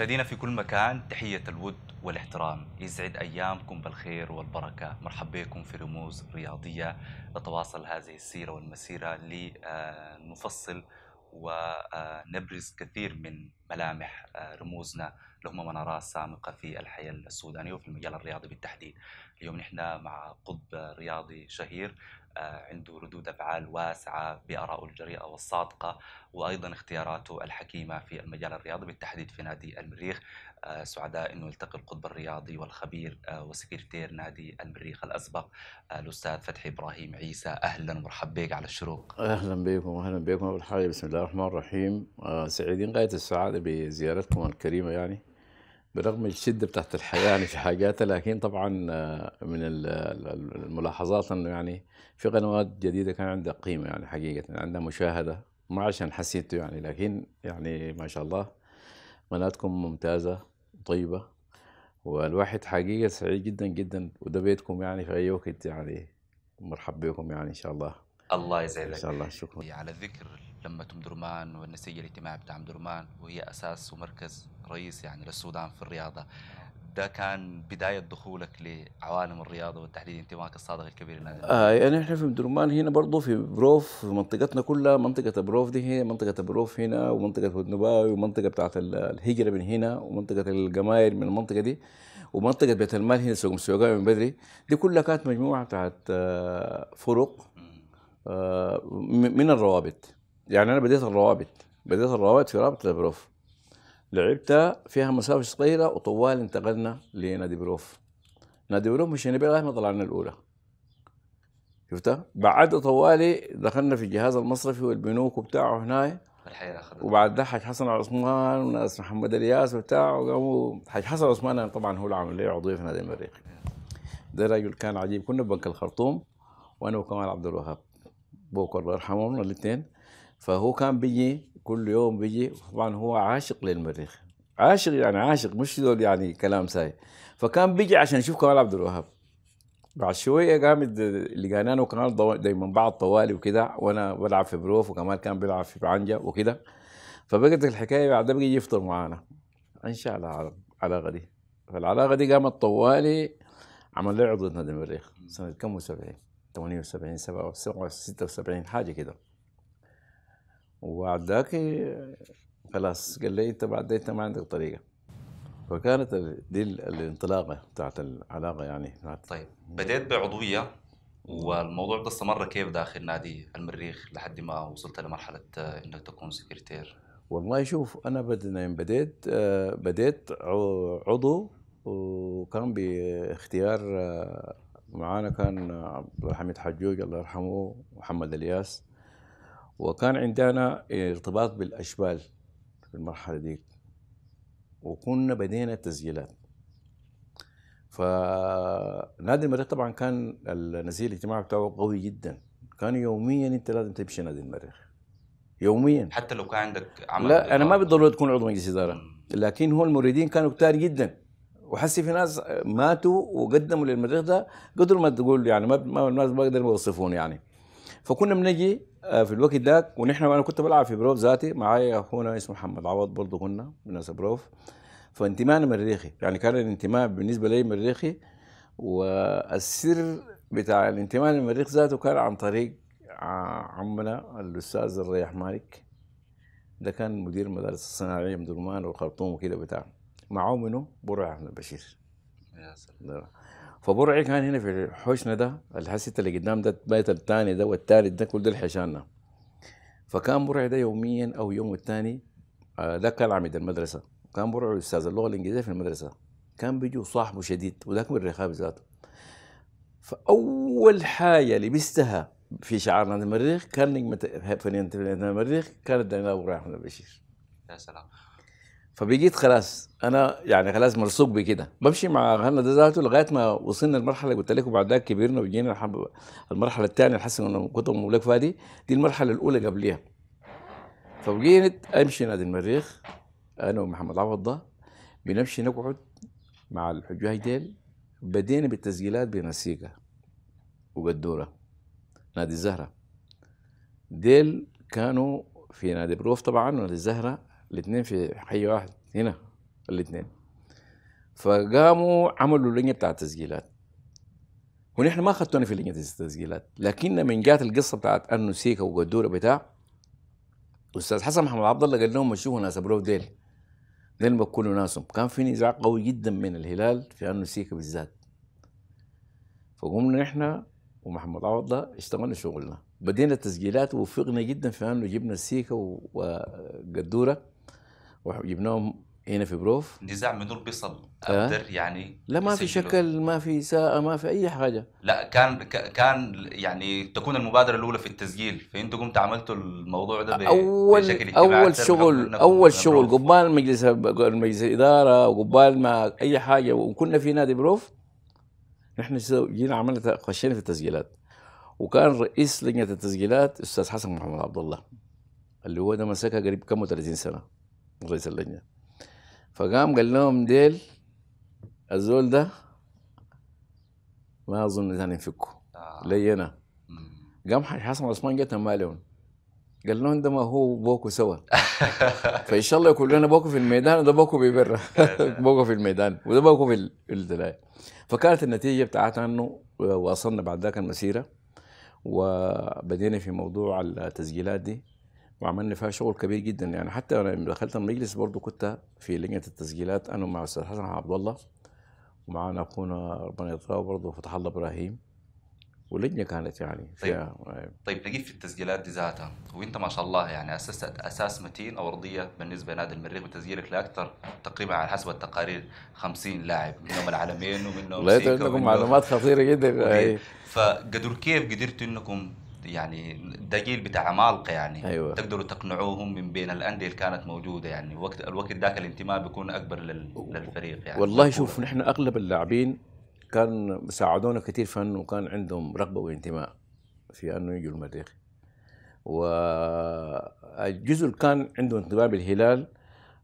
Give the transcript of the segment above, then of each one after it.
مشاهدينا في كل مكان تحية الود والاحترام يسعد أيامكم بالخير والبركة مرحبا بكم في رموز رياضية نتواصل هذه السيرة والمسيرة لنفصل آه، ونبرز آه، كثير من ملامح آه، رموزنا لهم هم منارات سامقة في الحياة السودانية وفي المجال الرياضي بالتحديد اليوم نحن مع قطب رياضي شهير آه، عنده ردود أفعال واسعة بآرائه الجريئة والصادقة وأيضا اختياراته الحكيمة في المجال الرياضي بالتحديد في نادي المريخ آه، سعداء أنه يلتقي القطب الرياضي والخبير آه، وسكرتير نادي المريخ الأسبق الأستاذ فتحي إبراهيم عيسى أهلا ومرحبا بك على الشروق أهلا بكم أهلا بكم أول حاجة بسم الله الرحمن الرحيم سعيدين غاية السعادة بزيارتكم الكريمة يعني برغم الشده بتاعت الحياه يعني في حاجاتها لكن طبعا آه، من الملاحظات انه يعني في قنوات جديده كان عندها قيمه يعني حقيقه يعني عندها مشاهده ما عشان حسيته يعني لكن يعني ما شاء الله قناتكم ممتازه طيبه والواحد حقيقه سعيد جدا جدا وده بيتكم يعني في اي وقت يعني مرحب بكم يعني ان شاء الله الله يسعدك ان شاء الله شكرا على ذكر لما درمان والنسيج الاجتماعي بتاع درمان وهي أساس ومركز رئيسي يعني للسودان في الرياضة ده كان بداية دخولك لعوالم الرياضة والتحديد انتمائك الصادق الكبير للنادي آه يعني احنا في درمان هنا برضه في بروف في منطقتنا كلها منطقة بروف دي هي منطقة بروف هنا ومنطقة نباوي ومنطقة بتاعت الهجرة من هنا ومنطقة الجماير من المنطقة دي ومنطقة بيت المال هنا سوق مسوقة من بدري دي كلها كانت مجموعة بتاعت آه، فرق آه، من الروابط يعني انا بديت الروابط بديت الروابط في رابطه بروف لعبت فيها مسافه صغيره وطوال انتقلنا لنادي بروف نادي بروف مشينا نبي ما طلعنا الاولى شفتها؟ بعد طوالي دخلنا في الجهاز المصرفي والبنوك وبتاعه هناي الحياه وبعد ده حاج حسن عثمان وناس محمد الياس وبتاع وقاموا حاج حسن عثمان طبعا هو اللي عمل لي عضويه في نادي المريخ ده راجل كان عجيب كنا في بنك الخرطوم وانا وكمال عبد الوهاب بوكر الله يرحمه الاثنين فهو كان بيجي كل يوم بيجي طبعا هو عاشق للمريخ عاشق يعني عاشق مش دول يعني كلام ساي فكان بيجي عشان يشوف كمال عبد الوهاب بعد شويه قامت لقينا انا وكمال دايما بعض طوالي وكده وانا بلعب في بروف وكمال كان بيلعب في عنجه وكده فبقت الحكايه بعد بقي يفطر معانا ان شاء الله العلاقه دي فالعلاقه دي قامت طوالي عمل لي عضو نادي المريخ سنه كم و70 78 77 76 حاجه كده ذاك خلاص قال لي انت بعد انت ما عندك طريقه فكانت دي الانطلاقه بتاعت العلاقه يعني بتاعت طيب بديت بعضويه والموضوع ده استمر كيف داخل نادي المريخ لحد ما وصلت لمرحله انك تكون سكرتير والله شوف انا يعني بديت آه، بديت عضو وكان باختيار آه، معانا كان عبد الحميد حجوج الله يرحمه محمد الياس وكان عندنا ارتباط بالأشبال في المرحلة دي وكنا بدينا التسجيلات فنادي المريخ طبعا كان النزيل الاجتماعي بتاعه قوي جدا كان يوميا انت لازم تمشي نادي المريخ يوميا حتى لو كان عندك عمل لا انا ما بالضروره تكون عضو مجلس اداره لكن هو المريدين كانوا كتار جدا وحسي في ناس ماتوا وقدموا للمريخ ده قدر ما تقول يعني ما ما بقدر ما يوصفون يعني فكنا بنجي آه، في الوقت ده ونحن انا كنت بلعب في بروف ذاتي معايا اخونا اسمه محمد عوض برضه كنا من ناس بروف فانتمائنا مريخي يعني كان الانتماء بالنسبه لي مريخي والسر بتاع الانتماء للمريخ ذاته كان عن طريق عمنا الاستاذ الريح مالك ده كان مدير المدارس الصناعيه من درمان والخرطوم وكده بتاع معاه منه برع احمد بشير يا سلام نعم. فبرعي كان هنا في حوشنا ده الحسيت اللي قدام ده البيت الثاني ده والثالث ده كل ده الحشانة فكان برعي ده يوميا او يوم الثاني آه، ده كان عميد المدرسه كان برعي استاذ اللغه الانجليزيه في المدرسه كان بيجي صاحبه شديد وذاك من الرخاب ذاته فاول حاجه لبستها في شعارنا المريخ كان نجمه فنان المريخ كانت دينا ابو رايح احمد بشير يا سلام فبقيت خلاص انا يعني خلاص ملصوق بكده بمشي مع غنى ده ذاته لغايه ما وصلنا المرحله قلت لكم بعد ذاك كبرنا وجينا المرحله الثانيه انه كنت مملك فادي دي المرحله الاولى قبليها فبقيت امشي نادي المريخ انا ومحمد عوض ده بنمشي نقعد مع الحجاج ديل بدينا بالتسجيلات بنسيقه وقدوره نادي الزهره ديل كانوا في نادي بروف طبعا ونادي الزهره الاثنين في حي واحد هنا الاثنين فقاموا عملوا لجنه بتاع التسجيلات ونحن ما خدتونا في لجنه التسجيلات لكن من جات القصه بتاعت انه سيكا وقدوره بتاع استاذ حسن محمد عبد الله قال لهم مشوه ناس ابرو ديل ديل بكونوا ناسهم كان في نزاع قوي جدا من الهلال في انه سيكا بالذات فقمنا نحن ومحمد عوض الله اشتغلنا شغلنا بدينا التسجيلات ووفقنا جدا في انه جبنا السيكا وقدوره وجبناهم هنا في بروف نزاع من دون بيصل اقدر أه؟ يعني لا ما في شكل ما في ساءة ما في اي حاجه لا كان كان يعني تكون المبادره الاولى في التسجيل فانتوا قمت عملتوا الموضوع ده اول بشكل اول شغل اول شغل قبال مجلس مجلس الاداره وقبال ما اي حاجه وكنا في نادي بروف نحن جينا عملنا خشينا في التسجيلات وكان رئيس لجنه التسجيلات استاذ حسن محمد عبد الله اللي هو ده مسكها قريب كم 30 سنه رئيس اللجنه فقام قال لهم ديل الزول ده ما اظن ثاني ينفكوا آه. لي انا قام حسن عثمان جت مالهم قال لهم ده ما هو بوكو سوا فان شاء الله يكون لنا بوكو في الميدان وده بوكو ببره بوكو في الميدان وده بوكو في الدلاية فكانت النتيجه بتاعتها انه آه، واصلنا بعد ذاك المسيره وبدينا في موضوع التسجيلات دي وعملنا فيها شغل كبير جدا يعني حتى انا لما دخلت المجلس برضو كنت في لجنه التسجيلات انا مع الاستاذ حسن عبد الله ومعنا اخونا ربنا يطلعه برضو فتح الله ابراهيم ولجنه كانت يعني طيب. فيها طيب, طيب نجيب في التسجيلات دي ذاتها وانت ما شاء الله يعني اسست اساس متين او ارضيه بالنسبه لنادي المريخ وتسجيلك لاكثر تقريبا على حسب التقارير 50 لاعب منهم العالمين ومنهم والله عندكم معلومات خطيره جدا فقدر كيف قدرتوا انكم يعني ده جيل بتاع عمالقه يعني أيوة. تقدروا تقنعوهم من بين الانديه اللي كانت موجوده يعني وقت الوقت ذاك الانتماء بيكون اكبر للفريق يعني والله شوف نحن اغلب اللاعبين كان ساعدونا كثير في انه كان عندهم رغبه وانتماء في انه يجوا المريخ والجزء اللي كان عنده انتماء بالهلال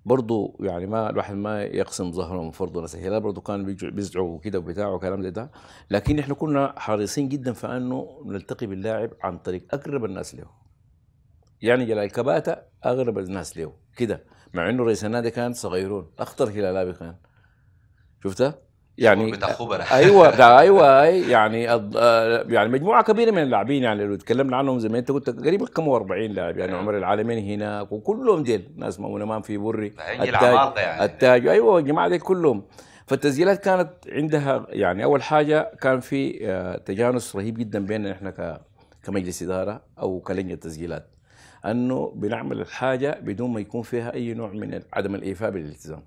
برضه يعني ما الواحد ما يقسم ظهره من فرض ولا سهيلات برضه كان بيزعوا كده وبتاع وكلام زي ده لكن احنا كنا حريصين جدا في انه نلتقي باللاعب عن طريق اقرب الناس له يعني جلال كباتا اغرب الناس له كده مع انه رئيس النادي كان صغيرون اخطر هلالابي كان شفتها يعني ايوه ايوه ده ايوه يعني آه، يعني مجموعه كبيره من اللاعبين يعني اللي تكلمنا عنهم زي ما انت قلت تقريبا كم 40 لاعب يعني أيوة. عمر العالمين هناك وكلهم ديل ناس مامون امام في بري التاج يعني التاج ايوه الجماعه دي كلهم فالتسجيلات كانت عندها يعني اول حاجه كان في آه، تجانس رهيب جدا بيننا احنا كمجلس اداره او كلجنه تسجيلات انه بنعمل الحاجه بدون ما يكون فيها اي نوع من عدم الايفاء بالالتزام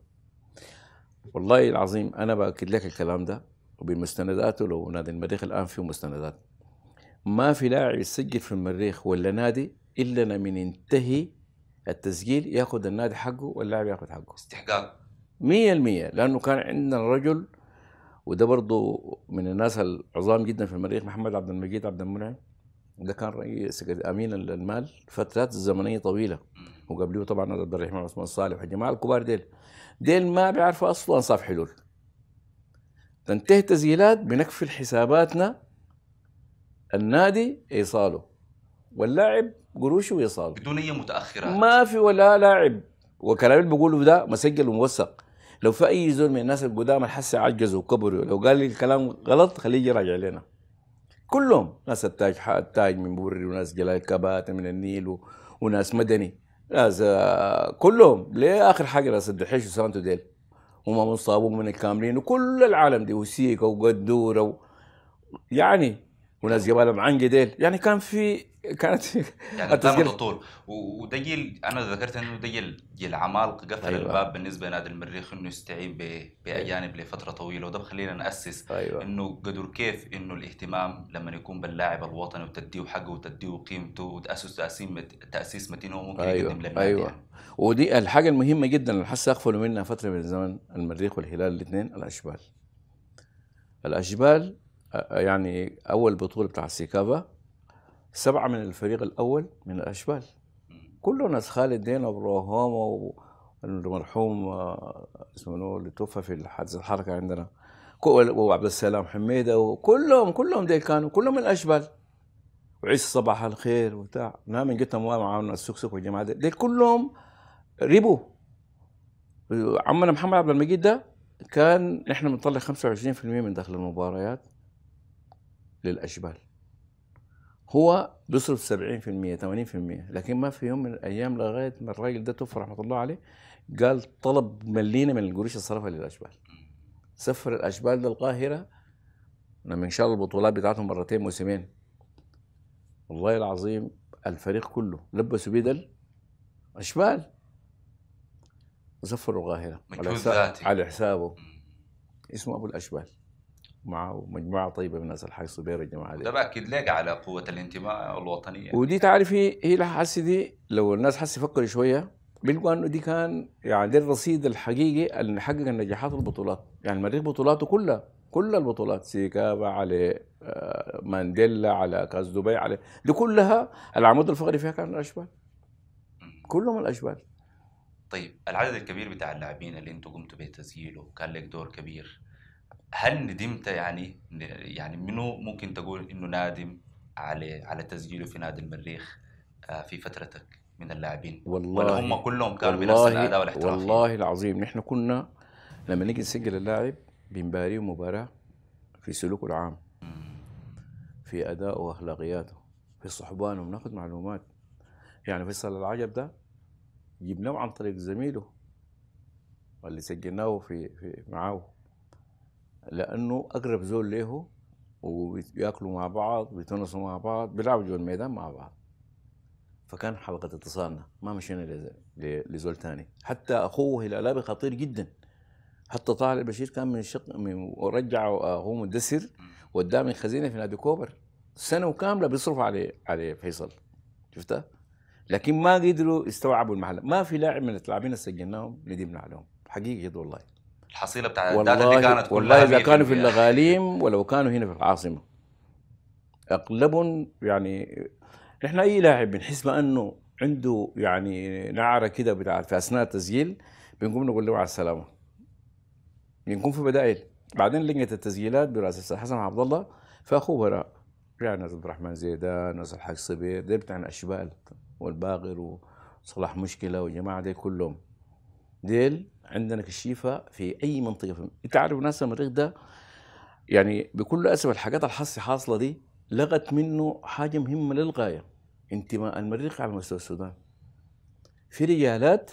والله العظيم انا باكد لك الكلام ده وبمستنداته لو نادي المريخ الان فيه مستندات ما في لاعب يسجل في المريخ ولا نادي الا لما ينتهي التسجيل ياخذ النادي حقه واللاعب ياخذ حقه استحقاق 100% لانه كان عندنا رجل وده برضه من الناس العظام جدا في المريخ محمد عبد المجيد عبد المنعم ده كان رئيس امين المال فترات زمنيه طويله وقبله طبعا عبد الرحمن عثمان صالح والجماعه الكبار ديل ديل ما بيعرفوا اصلا صف حلول تنتهي تسجيلات بنقفل حساباتنا النادي ايصاله واللاعب قروشه ويصاله بدون اي متاخرات ما في ولا لاعب وكلام اللي بقوله ده مسجل وموثق لو في اي زول من الناس القدامى حس عجزوا وكبروا لو قال لي الكلام غلط خليه يراجع لنا كلهم ناس التاج التاج من بوري وناس جلال كباتة من النيل و... وناس مدني كلهم ليه اخر حاجه ناس الدحيش وسانتو ديل هم مصابون من الكاملين وكل العالم دي وسيكا وقدوره و... يعني وناس جبالهم عن جديل يعني كان في كانت يعني كانت طول ودجيل انا ذكرت انه دجيل جيل عمال قفل أيوة. الباب بالنسبه لنادي المريخ انه يستعين باجانب لفتره طويله وده بخلينا ناسس أيوة. انه قدر كيف انه الاهتمام لما يكون باللاعب الوطني وتديه حقه وتديه قيمته وتاسس تاسيس تاسيس متين هو ممكن أيوة. يقدم للنادي أيوة. يعني. ودي الحاجه المهمه جدا اللي حس اغفلوا منها فتره من الزمن المريخ والهلال الاثنين الاشبال الاشبال يعني اول بطوله بتاع سيكافا سبعه من الفريق الاول من الاشبال كله ناس خالد دينا ابراهام والمرحوم آه، اسمه اللي توفى في حادث الحركه عندنا وعبد السلام حميده وكلهم كلهم ديل كانوا كلهم من الاشبال وعيش صباح الخير وبتاع من نعم، جيت معاهم السكسك والجماعه دي, دي كلهم ربوا عمنا محمد عبد المجيد ده كان احنا بنطلع 25% من دخل المباريات للأشبال هو بيصرف 70% 80% لكن ما في يوم من الايام لغايه ما الراجل ده توفى رحمه الله عليه قال طلب ملينا من القروش اللي صرفها للاشبال سفر الاشبال للقاهره لما ان شاء الله البطولات بتاعتهم مرتين موسمين والله العظيم الفريق كله لبسوا بدل اشبال وسفروا القاهره على, حساب على حسابه اسمه ابو الاشبال معه مجموعه طيبه من الناس الحاج صبير الجماعه دي ده باكد لك على قوه الانتماء الوطنيه ودي تعرفي هي هي دي لو الناس حاسه يفكروا شويه بيلقوا انه دي كان يعني دي الرصيد الحقيقي اللي حقق النجاحات والبطولات يعني المريخ بطولاته كلها كل البطولات سيكابا على آه، مانديلا على كاس دبي على دي كلها العمود الفقري فيها كان الاشبال كلهم الاشبال طيب العدد الكبير بتاع اللاعبين اللي انتم قمتوا بتسجيله كان لك دور كبير هل ندمت يعني يعني منو ممكن تقول انه نادم على على تسجيله في نادي المريخ آه، في فترتك من اللاعبين والله ولا هم كلهم كانوا بنفس الاداء والاحتراف والله العظيم نحن كنا لما نيجي نسجل اللاعب بنباريه مباراه في سلوكه العام في ادائه واخلاقياته في صحبانه بناخذ معلومات يعني فيصل العجب ده جبناه عن طريق زميله واللي سجلناه في, في معاه لانه اقرب زول له وبياكلوا مع بعض بيتونسوا مع بعض بيلعبوا جوا الميدان مع بعض فكان حلقه اتصالنا ما مشينا لزول ثاني حتى اخوه هلالابي خطير جدا حتى طاهر البشير كان من الشق من ورجع اخوه مدسر وداه من خزينه في نادي كوبر سنه كامله بيصرفوا عليه عليه فيصل شفتها؟ لكن ما قدروا يستوعبوا المحل ما في لاعب من اللاعبين اللي سجلناهم ندمنا عليهم حقيقه والله الحصيله بتاع الداتا دي كانت والله اذا كانوا في الاغاليم ولو كانوا هنا في العاصمه اغلبهم يعني نحن اي لاعب بنحس بانه عنده يعني نعره كده بتاع في اثناء التسجيل بنقوم نقول له على السلامه بنكون في بدائل بعدين لجنه التسجيلات برئاسه حسن عبد الله فاخوه وراء يعني عبد الرحمن زيدان ناس الحاج صبير دي بتاعنا اشبال والباغر وصلاح مشكله والجماعه دي كلهم ديل عندنا كشيفه في اي منطقه في انت عارف ناس المريخ ده يعني بكل اسف الحاجات الحصي حاصله دي لغت منه حاجه مهمه للغايه انتماء المريخ على مستوى السودان في رجالات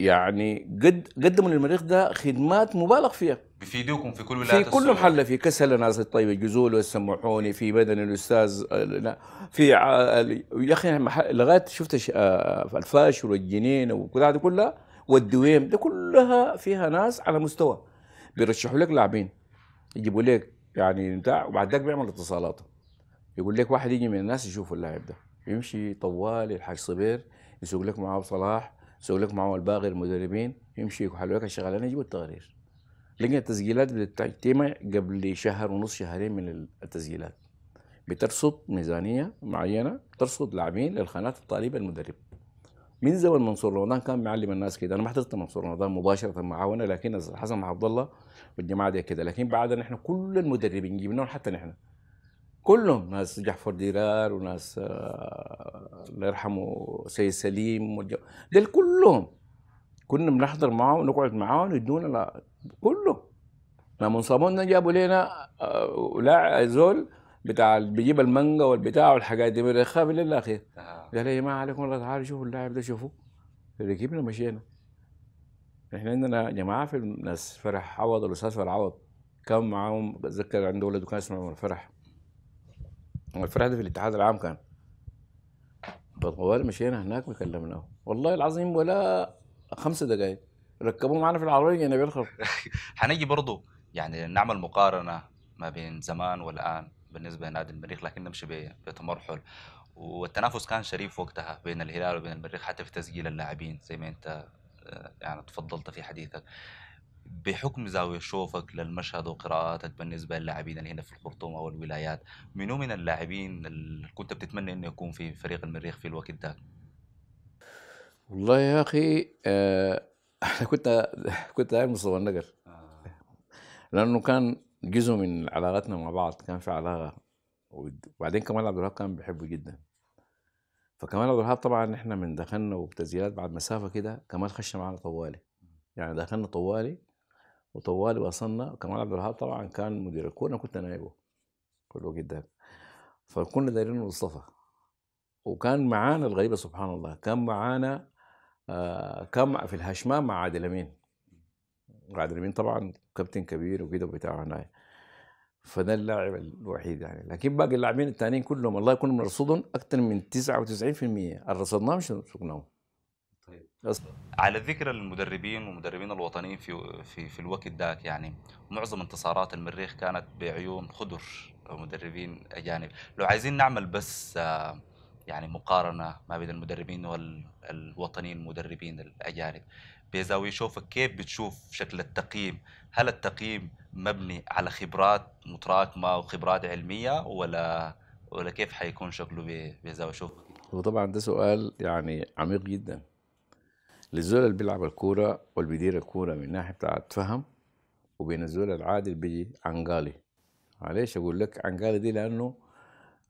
يعني قد قدموا للمريخ ده خدمات مبالغ فيها بيفيدوكم في كل ولايات في كل محل في كسل ناس طيب جزول والسمحوني في بدن الاستاذ آه، في آه، يا اخي لغايه شفت آه، الفاشر والجنين وكل هذه كلها والدويم ده كلها فيها ناس على مستوى بيرشحوا لك لاعبين يجيبوا لك يعني بتاع وبعد ذاك بيعمل اتصالات يقول لك واحد يجي من الناس يشوف اللاعب ده يمشي طوال الحاج صبير يسوق لك معاه صلاح يسوق لك معاه الباقي المدربين يمشي يحلوا لك الشغلانه يجيبوا التقارير لقينا التسجيلات بتتم قبل شهر ونص شهرين من التسجيلات بترصد ميزانيه معينه ترصد لاعبين للخانات الطالبه المدرب من زمن منصور رمضان كان معلم الناس كده انا ما حضرت منصور رمضان مباشره معاونه لكن حسن مع عبد الله والجماعه دي كده لكن بعدها نحن كل المدربين جبناهم حتى نحن كلهم ناس جعفر ديرار وناس آه، الله يرحمه سيد سليم ديل كلهم كنا بنحضر معاهم ونقعد معاهم يدونا كله لما انصابونا جابوا لنا آه، لاعب زول بتاع بيجيب المانجا والبتاع والحاجات دي من الرخام الاخير قال آه. لي يا جماعه عليكم الله تعالوا شوفوا اللاعب ده شوفوه ركبنا مشينا احنا عندنا جماعه في الناس فرح عوض الاستاذ فرح عوض كان معاهم بتذكر عنده ولده كان اسمه فرح الفرح ده في الاتحاد العام كان طوال مشينا هناك وكلمناه والله العظيم ولا خمس دقائق ركبوه معنا في العربيه نبيل خلق هنيجي برضه يعني نعمل مقارنه ما بين زمان والان بالنسبه لنادي المريخ لكن نمشي بتمرحل والتنافس كان شريف وقتها بين الهلال وبين المريخ حتى في تسجيل اللاعبين زي ما انت آه، يعني تفضلت في حديثك بحكم زاوية شوفك للمشهد وقراءاتك بالنسبة للاعبين اللي هنا في الخرطوم أو الولايات منو من اللاعبين اللي كنت بتتمنى أنه يكون في فريق المريخ في الوقت ده والله يا أخي آه، أنا كنت كنت عارف مستوى النقل آه. لأنه كان جزء من علاقتنا مع بعض كان في علاقه وبعدين كمال عبد الوهاب كان بيحبه جدا فكمال عبد الوهاب طبعا احنا من دخلنا وبتسجيلات بعد مسافه كده كمال خش معانا طوالي يعني دخلنا طوالي وطوالي وصلنا كمال عبد الوهاب طبعا كان مدير الكوره انا كنت نائبه كل الوقت ده فكنا دايرين مصطفى وكان معانا الغريبه سبحان الله كان معانا آه كان في الهشمان مع عادل امين وعبد اليمين طبعا كابتن كبير وكده وبتاع هناي فده اللاعب الوحيد يعني لكن باقي اللاعبين الثانيين كلهم الله يكون مرصودهم اكثر من 99% اللي رصدناهم طيب على ذكر المدربين والمدربين الوطنيين في في في الوقت ذاك يعني معظم انتصارات المريخ كانت بعيون خضر مدربين اجانب يعني لو عايزين نعمل بس يعني مقارنه ما بين المدربين والوطنيين المدربين الاجانب بيزاوي يشوفك كيف بتشوف شكل التقييم هل التقييم مبني على خبرات متراكمه وخبرات علميه ولا ولا كيف حيكون شكله بيزاوي يشوفك هو طبعا ده سؤال يعني عميق جدا للزول اللي بيلعب الكوره واللي بيدير الكوره من ناحيه بتاعت فهم وبين الزول العادي اللي بيجي عنقالي معلش اقول لك عنقالي دي لانه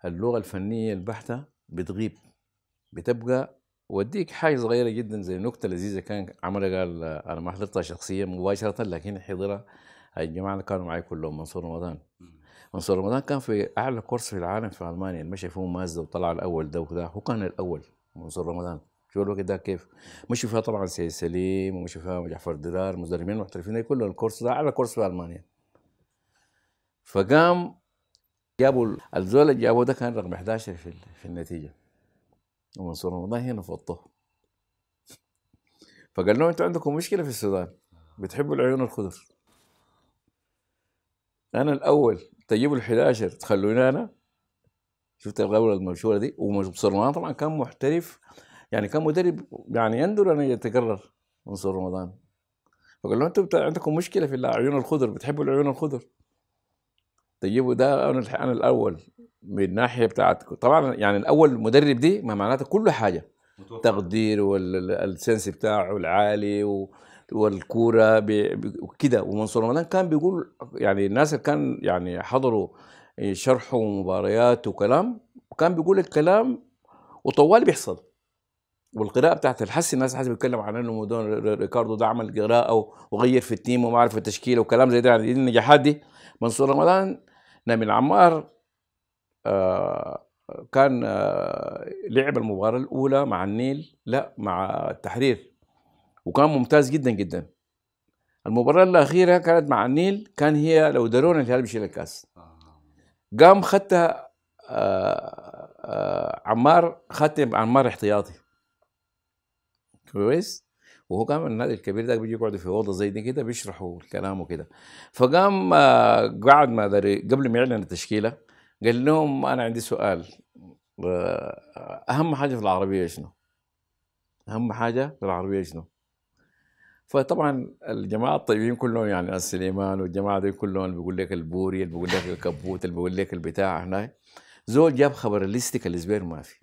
اللغه الفنيه البحته بتغيب بتبقى وديك حاجه صغيره جدا زي نكته لذيذه كان عملها قال انا ما حضرتها شخصيا مباشره لكن حضرها الجماعه اللي كانوا معي كلهم منصور رمضان منصور رمضان كان في اعلى كورس في العالم في المانيا مشى فيه مازدا وطلع الاول ده وده هو كان الاول منصور رمضان شو الوقت ده كيف مشي فيها طبعا سيد سليم ومشي فيها جعفر درار مدربين محترفين كلهم الكورس ده اعلى كورس في المانيا فقام جابوا الزول اللي جابوه ده كان رقم 11 في, في النتيجه ومنصور رمضان هنا في الطه فقال لهم انتوا عندكم مشكله في السودان بتحبوا العيون الخضر انا الاول تجيبوا ال11 تخلوني انا شفت الغوله المشهوره دي ومنصور رمضان طبعا كان محترف يعني كان مدرب يعني يندر ان يتكرر منصور رمضان فقال له انتوا عندكم مشكله في العيون الخضر بتحبوا العيون الخضر تجيبوا ده انا الاول من الناحيه بتاعت طبعا يعني الاول مدرب دي ما معناته كل حاجه تقدير والسنس بتاعه العالي و... والكوره وكده ومنصور رمضان كان بيقول يعني الناس اللي كان يعني حضروا شرحه ومباريات وكلام وكان بيقول الكلام وطوال بيحصل والقراءه بتاعت الحس الناس حاسة بيتكلم عن انه ريكاردو ده عمل قراءه وغير في التيم وما عرف التشكيله وكلام زي ده يعني النجاحات دي منصور رمضان نبيل عمار آه، كان آه، لعب المباراة الأولى مع النيل لا مع التحرير وكان ممتاز جدا جدا المباراة الأخيرة كانت مع النيل كان هي لو دارونا الهلال بيشيل الكاس قام خدتها آه، عمار خدت عمار احتياطي كويس وهو قام النادي الكبير ده بيجي يقعدوا في اوضه زي دي كده بيشرحوا الكلام وكده فقام قعد ما قبل ما يعلن التشكيله قال لهم انا عندي سؤال اهم حاجه في العربيه شنو؟ اهم حاجه في العربيه شنو؟ فطبعا الجماعه الطيبين كلهم يعني سليمان والجماعه دي كلهم اللي بيقول لك البوري اللي بيقول لك الكبوت اللي بيقول لك البتاع هناك زول جاب خبر الليستيك الزبير ما في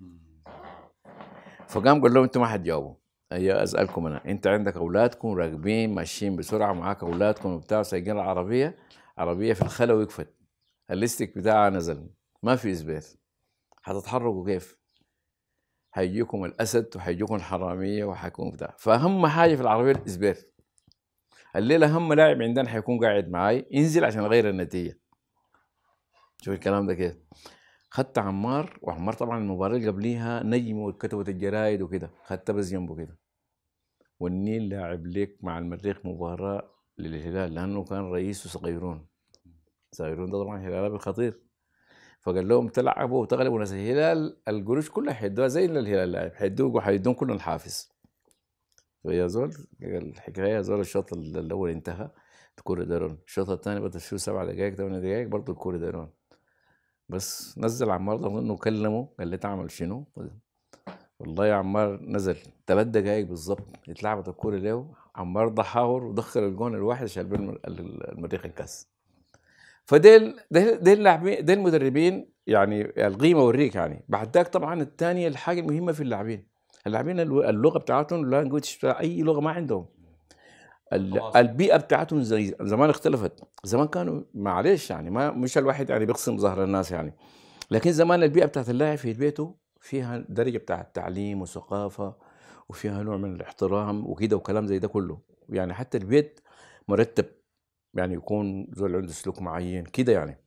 فقام قال لهم انتم ما حتجاوبوا اي أيوة، اسالكم انا انت عندك اولادكم راكبين ماشيين بسرعه معاك اولادكم وبتاع سايقين العربيه عربيه في الخلا وقفت الليستيك بتاعها نزل ما في اثبات هتتحركوا كيف هيجيكم الاسد وهيجيكم الحراميه وهيكون بتاع فاهم حاجه في العربيه الاثبات الليله هم لاعب عندنا هيكون قاعد معاي انزل عشان اغير النتيجه شوف الكلام ده كده خدت عمار وعمار طبعا المباراه اللي قبليها نجم وكتبت الجرايد وكده خدت بس جنبه كده والنيل لاعب ليك مع المريخ مباراه للهلال لانه كان رئيسه صغيرون سايرون ده طبعا هلال خطير فقال لهم تلعبوا وتغلبوا ناس الهلال القروش كلها حيدوها زي اللي الهلال لاعب حيدوك وحيدون كلهم الحافز فيا زول الحكايه يا زول الشوط الاول انتهى الكوره دارون الشوط الثاني بدا شو سبع دقائق ثمان دقائق برضه الكوره دارون بس نزل عمار ده انه كلمه قال لي تعمل شنو والله يا عمار نزل ثلاث دقائق بالظبط اتلعبت الكوره له عمار ضحاور ودخل الجون الواحد شال المريخ الكاس فديل ديل ديل اللاعبين ديل المدربين يعني القيمه والريك يعني بعد ذاك طبعا الثانيه الحاجه المهمه في اللاعبين اللاعبين اللغه بتاعتهم اللانجوج اي لغه ما عندهم البيئه بتاعتهم زي زمان اختلفت زمان كانوا معلش يعني ما مش الواحد يعني بيقسم ظهر الناس يعني لكن زمان البيئه بتاعت اللاعب في بيته فيها درجه بتاعت تعليم وثقافه وفيها نوع من الاحترام وكده وكلام زي ده كله يعني حتى البيت مرتب يعني يكون زول عنده سلوك معين كده يعني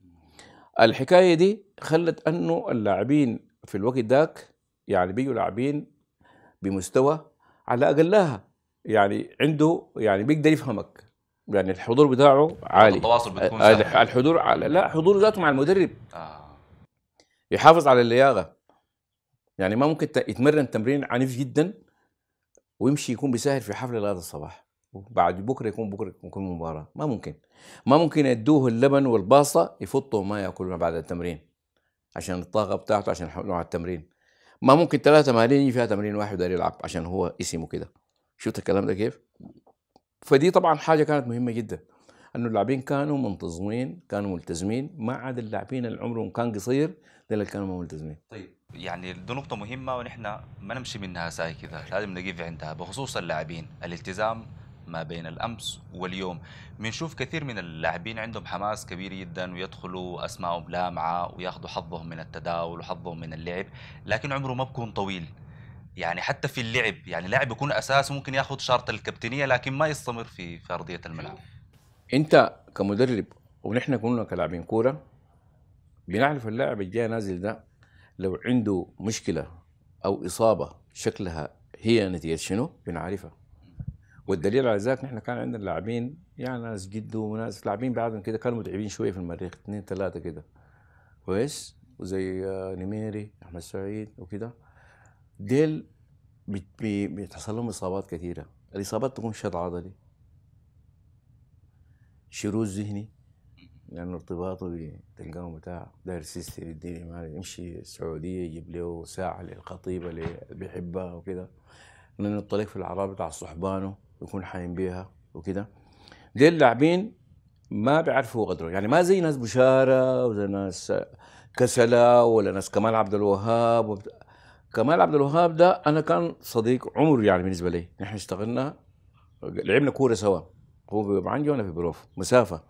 الحكايه دي خلت انه اللاعبين في الوقت ذاك يعني بيجوا لاعبين بمستوى على اقلها يعني عنده يعني بيقدر يفهمك يعني الحضور بتاعه عالي التواصل بتكون آه، سهل. الحضور على لا حضور ذاته مع المدرب آه. يحافظ على اللياقه يعني ما ممكن يتمرن تمرين عنيف جدا ويمشي يكون بيسهر في حفله لغايه الصباح بعد بكره يكون بكره يكون مباراه ما ممكن ما ممكن يدوه اللبن والباصه يفطوا ما ياكلوا بعد التمرين عشان الطاقه بتاعته عشان يحملوا على التمرين ما ممكن ثلاثة مالين فيها تمرين واحد ده يلعب عشان هو اسمه كده شفت الكلام ده كيف فدي طبعا حاجه كانت مهمه جدا انه اللاعبين كانوا منتظمين كانوا ملتزمين ما عاد اللاعبين اللي عمرهم كان قصير اللي كانوا ما ملتزمين طيب يعني دي نقطه مهمه ونحن ما نمشي منها ساي كذا لازم نقف عندها بخصوص اللاعبين الالتزام ما بين الأمس واليوم بنشوف كثير من اللاعبين عندهم حماس كبير جدا ويدخلوا أسمائهم لامعة وياخذوا حظهم من التداول وحظهم من اللعب لكن عمره ما بكون طويل يعني حتى في اللعب يعني لاعب يكون اساس ممكن ياخذ شرط الكابتنية لكن ما يستمر في في أرضية الملعب أنت كمدرب ونحن كلنا كلاعبين كورة بنعرف اللاعب الجاي نازل ده لو عنده مشكلة أو إصابة شكلها هي نتيجة شنو بنعرفها والدليل على ذلك نحن كان عندنا لاعبين يعني ناس جدو وناس لاعبين بعدهم كده كانوا متعبين شويه في المريخ اثنين ثلاثه كده كويس وزي آه، نميري احمد سعيد وكده ديل بتحصل لهم اصابات كثيره الاصابات تكون شد عضلي شرود ذهني لانه يعني ارتباطه بتلقاه بتاع داير سيستم يديني ما يمشي السعوديه يجيب له ساعه للخطيبه اللي بيحبها وكده لانه الطريق في الاعراض بتاع صحبانه يكون حايم بيها وكده دي اللاعبين ما بيعرفوا قدره يعني ما زي ناس بشاره وزي ناس كسلة ولا ناس كمال عبد الوهاب وبت... كمال عبد الوهاب ده انا كان صديق عمر يعني بالنسبه لي نحن اشتغلنا لعبنا كوره سوا هو في بانجو وانا في بروف مسافه